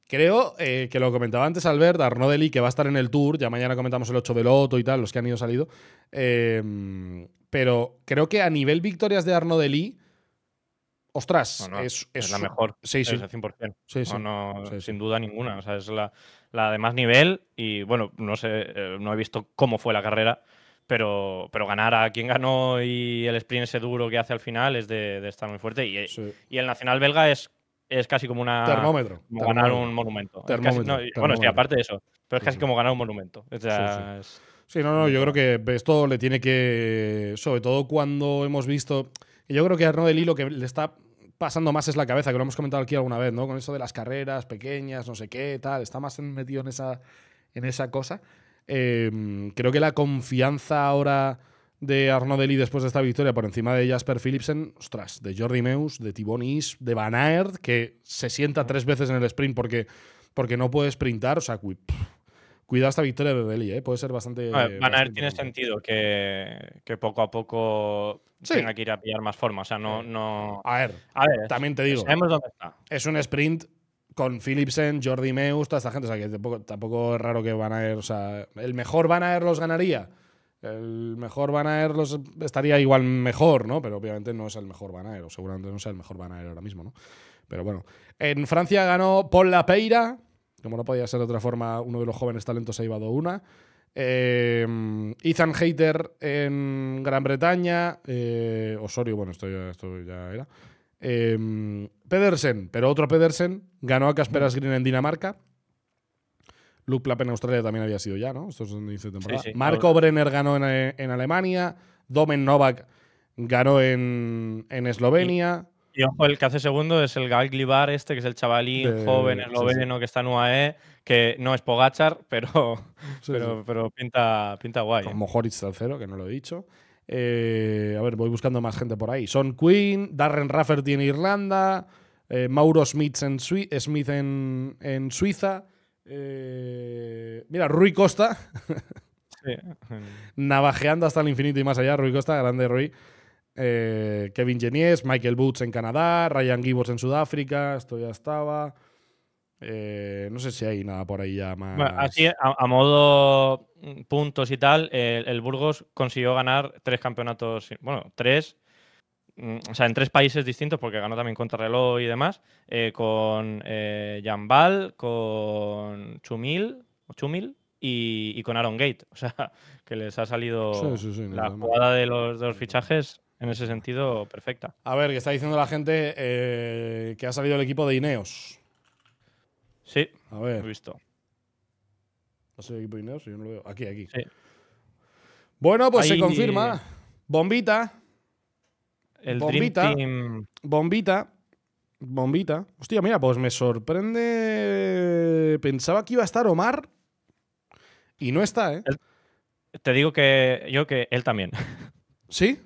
Creo eh, que lo comentaba antes Albert, Arnaud Deli, que va a estar en el Tour, ya mañana comentamos el 8 Veloto y tal, los que han ido salido. Em, pero creo que a nivel victorias de Arnaud Deli, ostras, es, es, la mejor. Sí, sí. Es el 100%. No, sin duda ninguna. O sea, es la, la de más nivel. Y bueno, no sé, eh, no he visto cómo fue la carrera, pero, pero ganar a quien ganó y el sprint ese duro que hace al final es de, estar muy fuerte. Y, y, el Nacional belga es, es casi como una. Termómetro. ganar un monumento. Bueno, sí, aparte de eso. Pero es casi como ganar un monumento. Sí, no, no, yo creo que esto le tiene que. Sobre todo cuando hemos visto. Yo creo que Arno del Hilo que le está pasando más es la cabeza, que lo hemos comentado aquí alguna vez, ¿no? Con eso de las carreras pequeñas, no sé qué, tal, está más metido en esa, en esa cosa. Em, creo que la confianza ahora de Arnaud Deli después de esta victoria por encima de Jasper Philipsen, ostras, de Jordi Meus, de Tibonis de Van Aert, que se sienta tres veces en el sprint porque, porque no puede sprintar, o sea, Cuidado esta victoria de Bebeli, ¿eh? puede ser bastante. A tiene sentido que, poco a poco tenga que ir a pillar más forma. O sea, no. Eh, no... A ver, también te digo. Sabemos dónde está. Es un sprint con Philipsen, Jordi Meus, toda esta gente. O sea, que tampoco, es raro que Van Aert. O el mejor Van los ganaría. El mejor Van los estaría igual mejor, ¿no? Pero obviamente no es el mejor Van o seguramente no sea el mejor Van ahora mismo, ¿no? Pero bueno. En Francia ganó Paul Lapeira. Como no podía ser de otra forma, uno de los jóvenes talentos ha llevado una. Eh, Ethan Hater en Gran Bretaña. Eh, Osorio, bueno, esto ya, ya era. Eh, Pedersen, pero otro Pedersen, ganó a Casperas mm. Green en Dinamarca. Luke Plapp en Australia también había sido ya, ¿no? Esto es donde dice Marco Brenner ganó en, Alemania. Domen Novak ganó en, en Eslovenia. Y ojo, el que hace segundo es el Gal Glibar, este, que es el chavalín joven esloveno noveno que está en UAE, que no es Pogachar, pero, pero, pinta, pinta guay. Como ¿eh? Moritz tercero, que no lo he dicho. Eh, a ver, voy buscando más gente por ahí. Son Queen, Darren Rafferty en Irlanda, eh, Mauro Smith en, en, Suiza. mira, Rui Costa. Navajeando hasta el infinito y más allá, Rui Costa, grande Rui. Eh, Kevin Genies, Michael Boots en Canadá, Ryan Gibbons en Sudáfrica, esto ya estaba. Eh, no sé si hay nada por ahí ya más. así, a, modo mm, puntos y tal, el, Burgos consiguió ganar tres campeonatos, bueno, tres, mm, o sea, en tres países distintos, porque ganó también contra reloj y demás, eh, con Jambal, con Chumil, o Chumil, y, con Aaron Gate. O sea, que les ha salido la jugada de los, de los, fichajes en ese sentido perfecta. A ver, que está diciendo la gente eh, que ha salido el equipo de Ineos. Sí, a ver. Lo he visto. ¿Ha salido el equipo de Ineos? Yo no lo veo. Aquí, aquí. Bueno, pues se confirma. Bombita. El bombita. Team... Bombita. Bombita. Hostia, mira, pues me sorprende. Pensaba que iba a estar Omar. Y no está, ¿eh? Te digo que yo que él también. ¿Sí?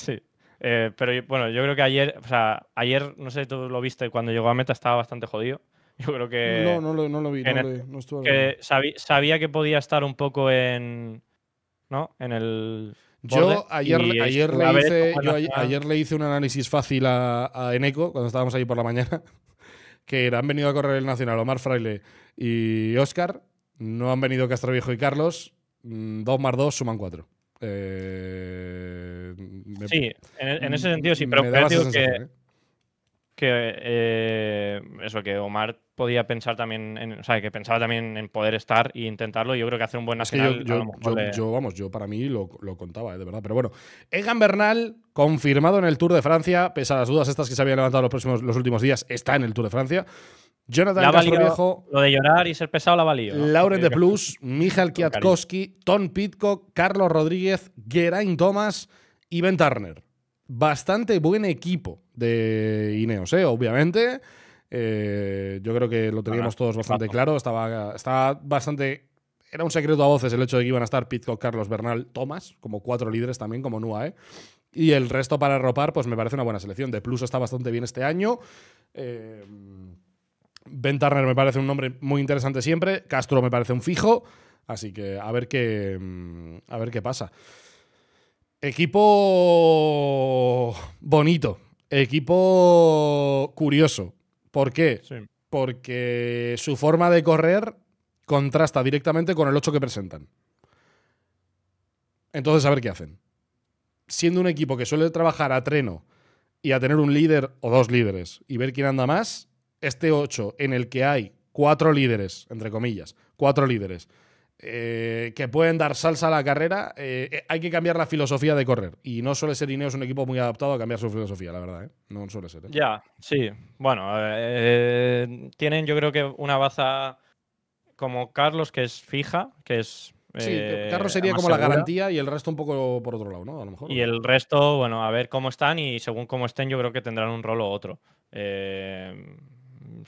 Sí. Eh, pero bueno, yo creo que ayer, o sea, ayer, no sé si tú lo viste, cuando llegó a meta estaba bastante jodido. Yo creo que. No, no lo, vi, no, sabía que podía estar un poco en. ¿No? En el. yo ayer, ayer, le hice, ayer, le hice un análisis fácil a, Eneco cuando estábamos ahí por la mañana. que han venido a correr el Nacional Omar Fraile y Oscar. No han venido Castroviejo y Carlos. Mm, dos más dos suman cuatro. Eh sí, en, e-, ese mm, sentido sí, pero, que, ¿eh? Eh, eso, que Omar podía pensar también, en, que pensaba también en poder estar e intentarlo. yo creo que hacer un buen nacional. yo, vamos, yo para mí lo, contaba, ¿eh? de verdad. Pero bueno, Egan Bernal, confirmado en el Tour de Francia, pese a las dudas estas que se habían levantado los, próximos, los últimos días, está en el Tour de Francia. Jonathan la Lo de llorar y ser pesado la valió. Lauren de Plus, Michal Kwiatkowski, Tom Pitcock, Carlos Rodríguez, Geraint Thomas y Ben Turner. Bastante buen equipo de Ineos, ¿eh? obviamente. Eh, yo creo que lo teníamos todos este bastante claro. Estaba, bastante era un secreto a voces el hecho de que iban a estar Pitcock, Carlos Bernal, Thomas, como cuatro líderes también, como ¿eh? Y el resto para ropar, pues me parece una buena selección. De Plus está bastante bien este año. Eh, ben Turner me parece un nombre muy interesante siempre. Castro me parece un fijo. Así que a ver qué, mm, a ver qué pasa. Equipo bonito, equipo curioso. ¿Por qué? Porque su forma de correr contrasta directamente con el 8 que presentan. Entonces, a ver qué hacen. Siendo un equipo que suele trabajar a treno y a tener un líder o dos líderes y ver quién anda más, este 8 en el que hay cuatro líderes, entre comillas, cuatro líderes, eh, que pueden dar salsa a la carrera, eh, eh, hay que cambiar la filosofía de correr. Y no suele ser Ineos un equipo muy adaptado a cambiar su filosofía, la verdad. No suele ser. Ya, sí. Bueno, tienen yo creo que una baza como Carlos que es fija, que es Sí, Carlos sería como la garantía y el resto un poco por otro lado, ¿no? A lo mejor. Y el resto, bueno, a ver cómo están y según cómo estén, yo creo que tendrán un rol o otro. se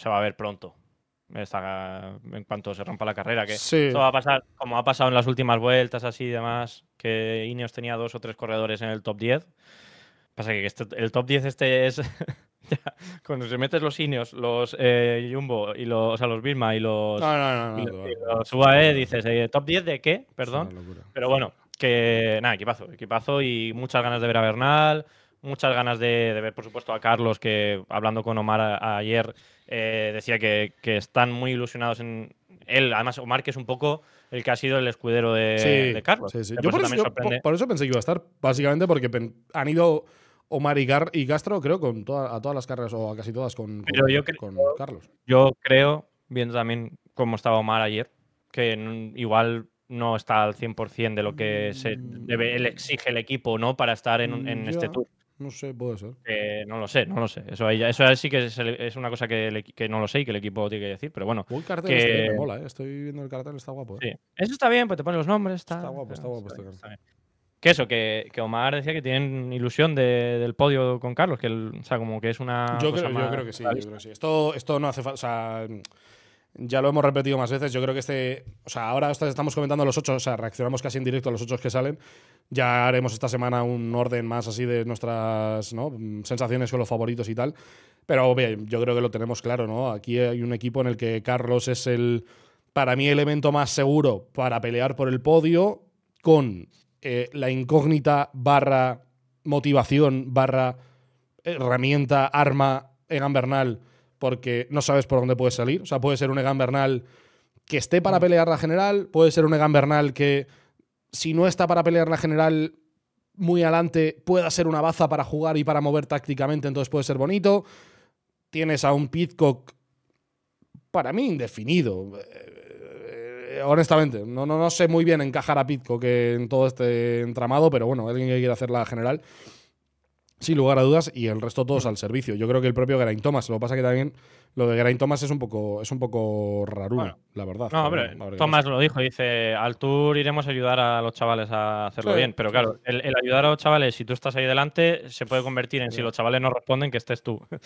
va a ver pronto en cuanto se rompa la carrera, que sí. esto va a pasar, como ha pasado en las últimas vueltas, así y demás, que Ineos tenía dos o tres corredores en el top 10. Pasa que este, el top 10 este es. cuando se metes los Ineos, los eh, Jumbo, y los, o sea, los Birma y los, UAE, dices, eh, ¿top 10 de qué? Perdón. Pero bueno, que nada, equipazo, equipazo y muchas ganas de ver a Bernal muchas ganas de, ver, por supuesto, a Carlos, que hablando con Omar ayer eh, decía que, están muy ilusionados en él. Además, Omar, que es un poco el que ha sido el escudero de, Carlos. Yo, por eso, por, eso, pensé que iba a estar, básicamente porque han ido Omar y, Gar y Castro, creo, con a todas las carreras o a casi todas con, Carlos. Yo creo, viendo también cómo estaba Omar ayer, que igual no está al 100% de lo que se mm. debe, él exige el equipo no para estar en mm, este tour. No sé, puede ser. Eh, no lo sé, no lo sé. Eso, eso sí que es, una cosa que, no lo sé y que el equipo tiene que decir, pero bueno. Uy, cartel que... Este, mola, ¿eh? Estoy viendo el cartel, está guapo. Eh. Sí. Eso está bien, pues te ponen los nombres. Está, está guapo, está guapo este Que eso, que, que, Omar decía que tienen ilusión de, del podio con Carlos, que o sea, como que es una. Yo, cosa creo, yo creo que sí, yo creo sí. Esto, esto no hace falta. O sea, ya lo hemos repetido más veces. Yo creo que este. O sea, ahora estamos comentando los ocho, o sea, reaccionamos casi en directo a los ocho que salen. Ya haremos esta semana un orden más así de nuestras sensaciones con los favoritos y tal. Pero bien, yo creo que lo tenemos claro, ¿no? Aquí hay un equipo en el que Carlos es el. Para mí, elemento más seguro para pelear por el podio, con eh, la incógnita barra motivación barra eh, herramienta, arma en Bernal porque no sabes por dónde puede salir. O sea, puede ser un Egan Bernal que esté para pelear la general, puede ser un Egan Bernal que, si no está para pelear la general muy adelante, pueda ser una baza para jugar y para mover tácticamente, entonces puede ser bonito. Tienes a un Pitcock, para mí, indefinido. Eh, honestamente, no, no, no sé muy bien encajar a Pitcock en todo este entramado, pero bueno, alguien que quiera hacer la general. Sí, lugar a dudas, y el resto todos mm. al servicio. Yo creo que el propio Geraint Thomas, lo que pasa que también lo de Geraint Thomas es un poco, es un poco raro, la verdad. No, hombre, Thomas lo dijo, dice, al tour iremos a ayudar a los chavales a hacerlo bien, pero claro, el, ayudar a los chavales, si tú estás ahí delante, se puede convertir en, si los chavales no responden, que estés tú. o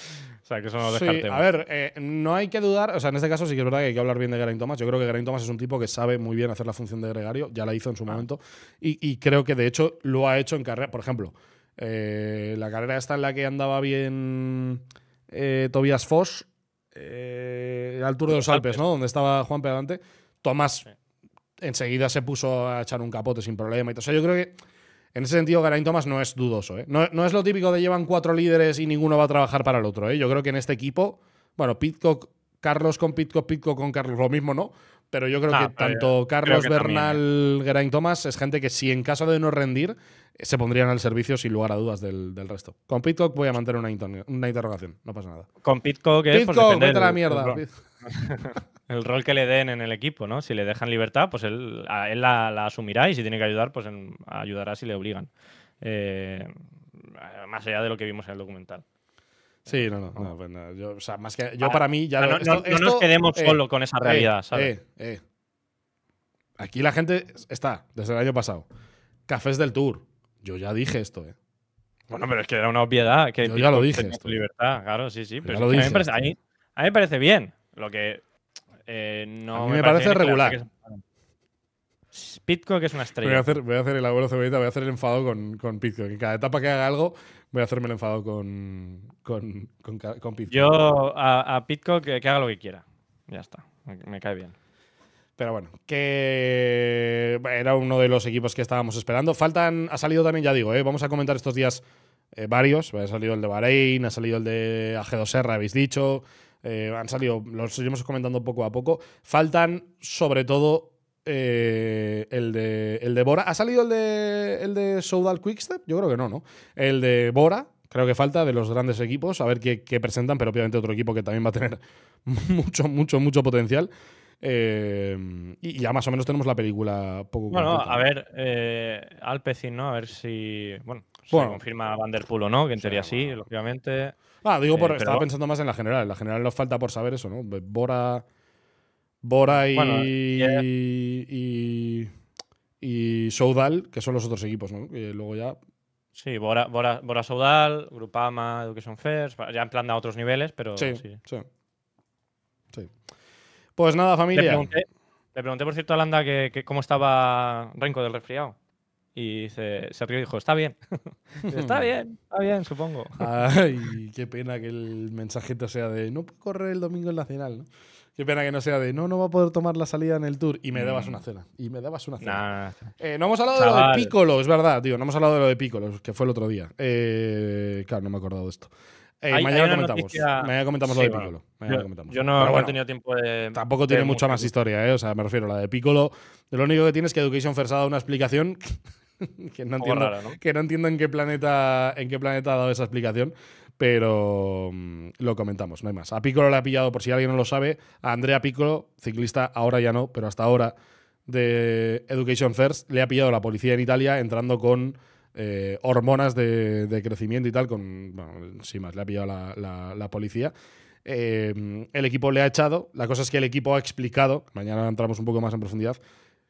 sea, que eso no lo sí, A ver, eh, no hay que dudar, o sea, en este caso sí que es verdad que hay que hablar bien de Geraint Thomas. Yo creo que Geraint Thomas es un tipo que sabe muy bien hacer la función de gregario, ya la hizo en su ah. momento, y creo que de hecho lo ha hecho en carrera, por ejemplo. Eh, la carrera esta en la que andaba bien eh, Tobias Foss, eh, al Tour de los Alpes, ¿no? Donde estaba Juan Pedante. Tomás enseguida se puso a echar un capote sin problema. Y yo creo que en ese sentido y Tomás no es dudoso. No, es lo típico de llevan cuatro líderes y ninguno va a trabajar para el otro. ¿eh? Yo creo que en este equipo, bueno, Pitcock, Carlos con Pitcock, Pitcock con Carlos, lo mismo, ¿no? Pero yo creo que tanto Carlos ¿eh? Bernal, también. Geraint Thomas es gente que si en caso de no rendir, se pondrían al servicio sin lugar a dudas del, resto. Con Pitcock voy a mantener una, interrogación, no pasa nada. Con Pitcock eh, es pues Pitcock, mierda. El, rol que le den en el equipo, ¿no? Si le dejan libertad, pues él, él la, asumirá y si tiene que ayudar, pues ayudará si le obligan. Eh, más allá de lo que vimos en el documental. Sí, no, no, pues Yo, o sea, más que, yo ah, para mí ya... Ah, no, no, nos quedemos eh, solo con esa eh, realidad, ¿sabes? Eh, eh, Aquí la gente está, desde el año pasado. Cafés del Tour. Yo ya dije esto, ¿eh? Bueno, pero es que era una obviedad. Que yo ya lo dije. Libertad, claro, sí, sí. Pero, a, mí me parece, me parece, bien. Lo que no me parece, regular. Pitcock es una estrella. Voy a hacer, el abuelo cebollita, voy a hacer el enfado con, con Pitcock. En cada etapa que haga algo, voy a hacerme el enfado con, con, Pitcock. Yo a, Pitcock eh, que, haga lo que quiera. Ya está, me, cae bien. Pero bueno, que era uno de los equipos que estábamos esperando. Faltan, ha salido también, ya digo, eh, vamos a comentar estos días eh, varios. Ha salido el de Bahrein, ha salido el de ag 2 habéis dicho. han salido, los seguimos comentando poco a poco. Faltan, sobre todo, eh, el, de, Bora. ¿Ha salido el de, el de Soudal Quickstep? Yo creo que no, ¿no? El de Bora, creo que falta de los grandes equipos, a ver qué, presentan, pero obviamente otro equipo que también va a tener mucho, mucho, mucho potencial. Eh, y ya más o menos tenemos la película poco Bueno, a ver, eh, Alpecin, ¿no? A ver si. Bueno, bueno confirma Vanderpool o no, que en teoría sí, obviamente. Ah, digo, por, eh, estaba pensando más en la general. En la general nos falta por saber eso, ¿no? Bora. Bora eh, y, Soudal, que son los otros equipos, ¿no? luego ya. Sí, Bora, Bora, Soudal, Grupama, Education First, ya en plan a otros niveles, pero. Sí, sí. sí. Pues nada, familia. Le pregunté, por cierto, a Landa cómo estaba Renko del resfriado. Y se, rió y dijo, está bien. está mm. bien, está bien, supongo. Ay, qué pena que el mensajito sea de, no puedo correr el domingo en Nacional, final». Qué pena que no sea de, no, no va a poder tomar la salida en el tour. Y me dabas una mm. cena. Y me dabas una cena. Eh, no hemos hablado de lo de Piccolo, es verdad, tío. No hemos hablado de lo de Piccolo, que fue el otro día. Eh, claro, no me he acordado de esto. Eh, mañana, comentamos, mañana, comentamos. lo de Piccolo. yo, comentamos. yo no, he tenido tiempo de. Tampoco tiene mucha más historia, ¿eh? O sea, me refiero a la de Piccolo. Lo único que tiene es que Education First una explicación que, no entiendo, en qué planeta en qué planeta ha dado esa explicación, pero mm, lo comentamos, no hay más. A Piccolo le ha pillado, por si alguien no lo sabe, a Andrea Piccolo, ciclista ahora ya no, pero hasta ahora de Education First, le ha pillado la policía en Italia entrando con eh, hormonas de, crecimiento y tal, con, bueno, sin más, le ha pillado la, policía. Eh, el equipo le ha echado, la cosa es que el equipo ha explicado, mañana entramos un poco más en profundidad,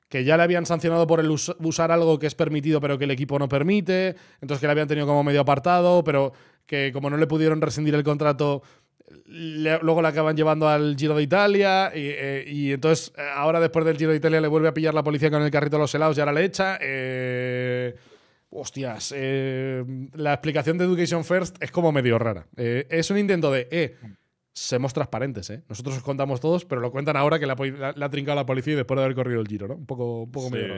que ya le habían sancionado por el usar algo que es permitido pero que el equipo no permite, entonces que la habían tenido como medio apartado, pero que como no le pudieron rescindir el contrato, luego la acaban llevando al Giro de Italia y, eh, entonces eh, ahora después del Giro de Italia le vuelve a pillar la policía con el carrito de los helados y ahora le echa. Eh, hostias, eh, la explicación de Education First es como medio rara. es un intento de semos transparentes, ¿eh? Nosotros os contamos todos, pero lo cuentan ahora que le la, ha trincado la policía y después de haber corrido el giro, ¿no? Un poco, un poco medio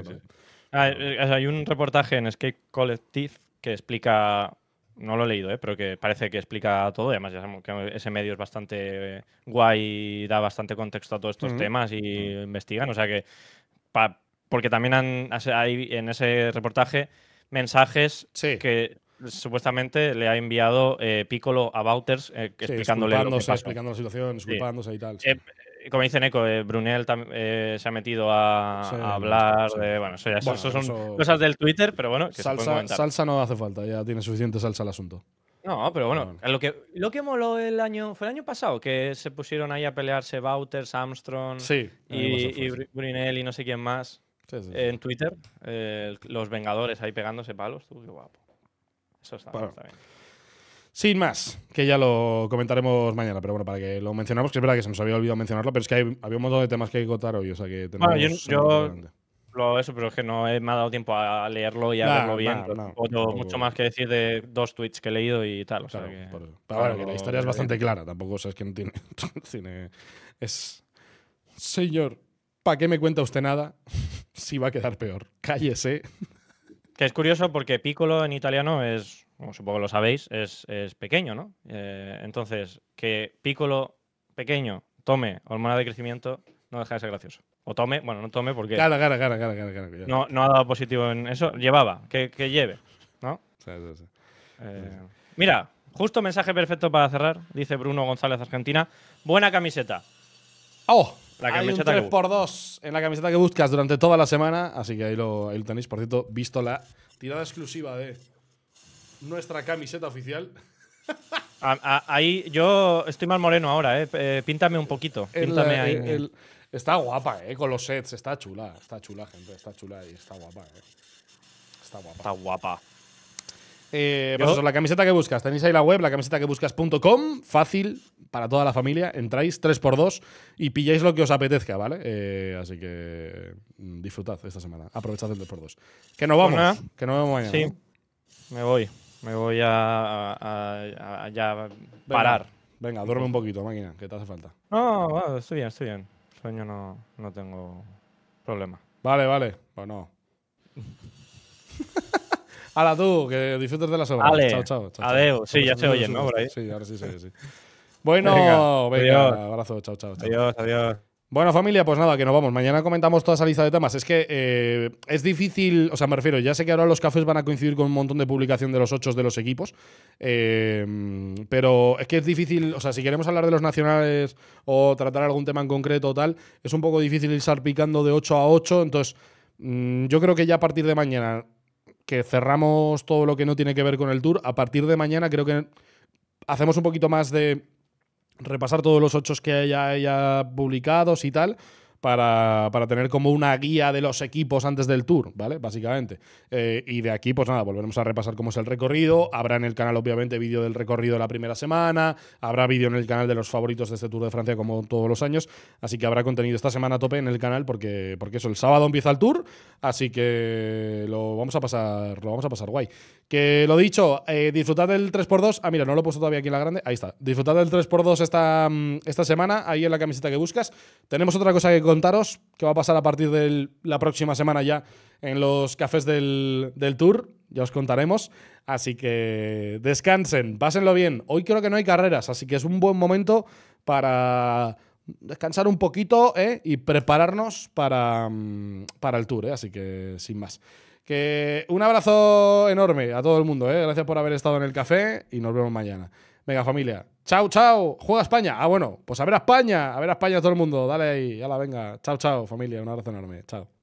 ah, eh, eh, Hay, un reportaje en Escape Collective que explica. No lo he leído, ¿eh? pero que parece que explica todo. además, que ese medio es bastante guay, da bastante contexto a todos estos temas y investigan. O sea que. porque también hay en ese reportaje mensajes que supuestamente le ha enviado eh, Piccolo a Bouters eh, explicándole explicando la situación, disculpándose y tal. Eh, como dicen Eco, eh, Brunel se ha metido a, hablar de. Bueno, eso son cosas del Twitter, pero bueno. salsa, no hace falta, ya tiene suficiente salsa el asunto. No, pero bueno, Lo, que, lo que moló el año. ¿Fue el año pasado que se pusieron ahí a pelearse Bauters, Armstrong y, Brunel y no sé quién más? en Twitter, los Vengadores ahí pegándose palos. qué guapo. Sin más, que ya lo comentaremos mañana, pero bueno, para que lo mencionamos, que es verdad que se nos había olvidado mencionarlo, pero es que había un montón de temas que hay que contar hoy, o sea que tenemos. yo, lo, eso, pero es que no he, me ha dado tiempo a leerlo y a verlo bien. mucho más que decir de dos tweets que he leído y tal. O la historia es bastante clara, tampoco sabes que no tiene, es. Señor, ¿para qué me cuenta usted nada si va a quedar peor? Cállese. Que es curioso porque piccolo en italiano es, como supongo lo sabéis, es, pequeño, ¿no? Eh, entonces, que piccolo pequeño tome hormona de crecimiento no deja de ser gracioso. O tome, bueno, no tome porque. Cara, cara, cara, cara, no, no ha dado positivo en eso. Llevaba, que, lleve, ¿no? Sí, sí, sí. Eh, mira, justo mensaje perfecto para cerrar, dice Bruno González Argentina. Buena camiseta. ¡Oh! La hay un 3x2 en la camiseta que buscas durante toda la semana, así que ahí lo, tenéis. Por cierto, visto la tirada exclusiva de nuestra camiseta oficial. ahí yo estoy más moreno ahora, ¿eh? eh píntame un poquito. Píntame ahí. está guapa, ¿eh? Con los sets. Está chula. Está chula, gente. Está chula y está guapa, eh. Está guapa. Está guapa pues eso, la camiseta que buscas. Tenéis ahí la web, la camiseta que buscas.com. Fácil para toda la familia. Entráis 3x2 y pilláis lo que os apetezca, ¿vale? Eh, así que mm, disfrutad esta semana. Aprovechad el 3x2. Que nos vamos. Pues que nos vemos mañana. Sí. Me voy. Me voy a, parar. Venga, duerme un poquito, máquina, que te hace falta. No, estoy bien, estoy bien. Sueño no, no tengo problema. Vale, vale. Bueno. Pues Hala tú, que disfrutes de la semana Chao, chao, Sí, ya se oyen, ¿no? Sí, ahora sí sí. Bueno, venga, abrazo, chao, chao, Adiós, adiós. Bueno, familia, pues nada, que nos vamos. Mañana comentamos toda esa lista de temas. Es que eh, es difícil, o sea, me refiero, ya sé que ahora los cafés van a coincidir con un montón de publicación de los ocho de los equipos, em, pero es que es difícil, o sea, si queremos hablar de los nacionales o tratar algún tema en concreto o tal, es un poco difícil ir salpicando de ocho a ocho. entonces mm, yo creo que ya a partir de mañana que cerramos todo lo que no tiene que ver con el tour. A partir de mañana creo que hacemos un poquito más de repasar todos los ocho que haya publicados y tal para, tener como una guía de los equipos antes del tour, ¿vale? Básicamente. Eh, y de aquí, pues nada, volveremos a repasar cómo es el recorrido. Habrá en el canal, obviamente, vídeo del recorrido de la primera semana. Habrá vídeo en el canal de los favoritos de este Tour de Francia, como todos los años. Así que habrá contenido esta semana a tope en el canal, porque, porque eso, el sábado empieza el tour. Así que lo vamos a pasar, lo vamos a pasar guay. Que lo dicho, eh, disfrutad del 3x2. Ah, mira, no lo he puesto todavía aquí en la grande. Ahí está. Disfrutad del 3x2 esta, mm, esta semana, ahí en la camiseta que buscas. Tenemos otra cosa que contaros qué va a pasar a partir de la próxima semana ya en los cafés del, Tour. Ya os contaremos. Así que descansen, pásenlo bien. Hoy creo que no hay carreras, así que es un buen momento para descansar un poquito ¿eh? y prepararnos para, mm, el tour, ¿eh? así que sin más. Que un abrazo enorme a todo el mundo, ¿eh? gracias por haber estado en el café y nos vemos mañana. Venga familia, Chao, chao. Juega España. Ah, bueno, pues a ver a España. A ver a España todo el mundo. Dale ahí. la venga. Chao, chao, familia. Un abrazo enorme. Chao.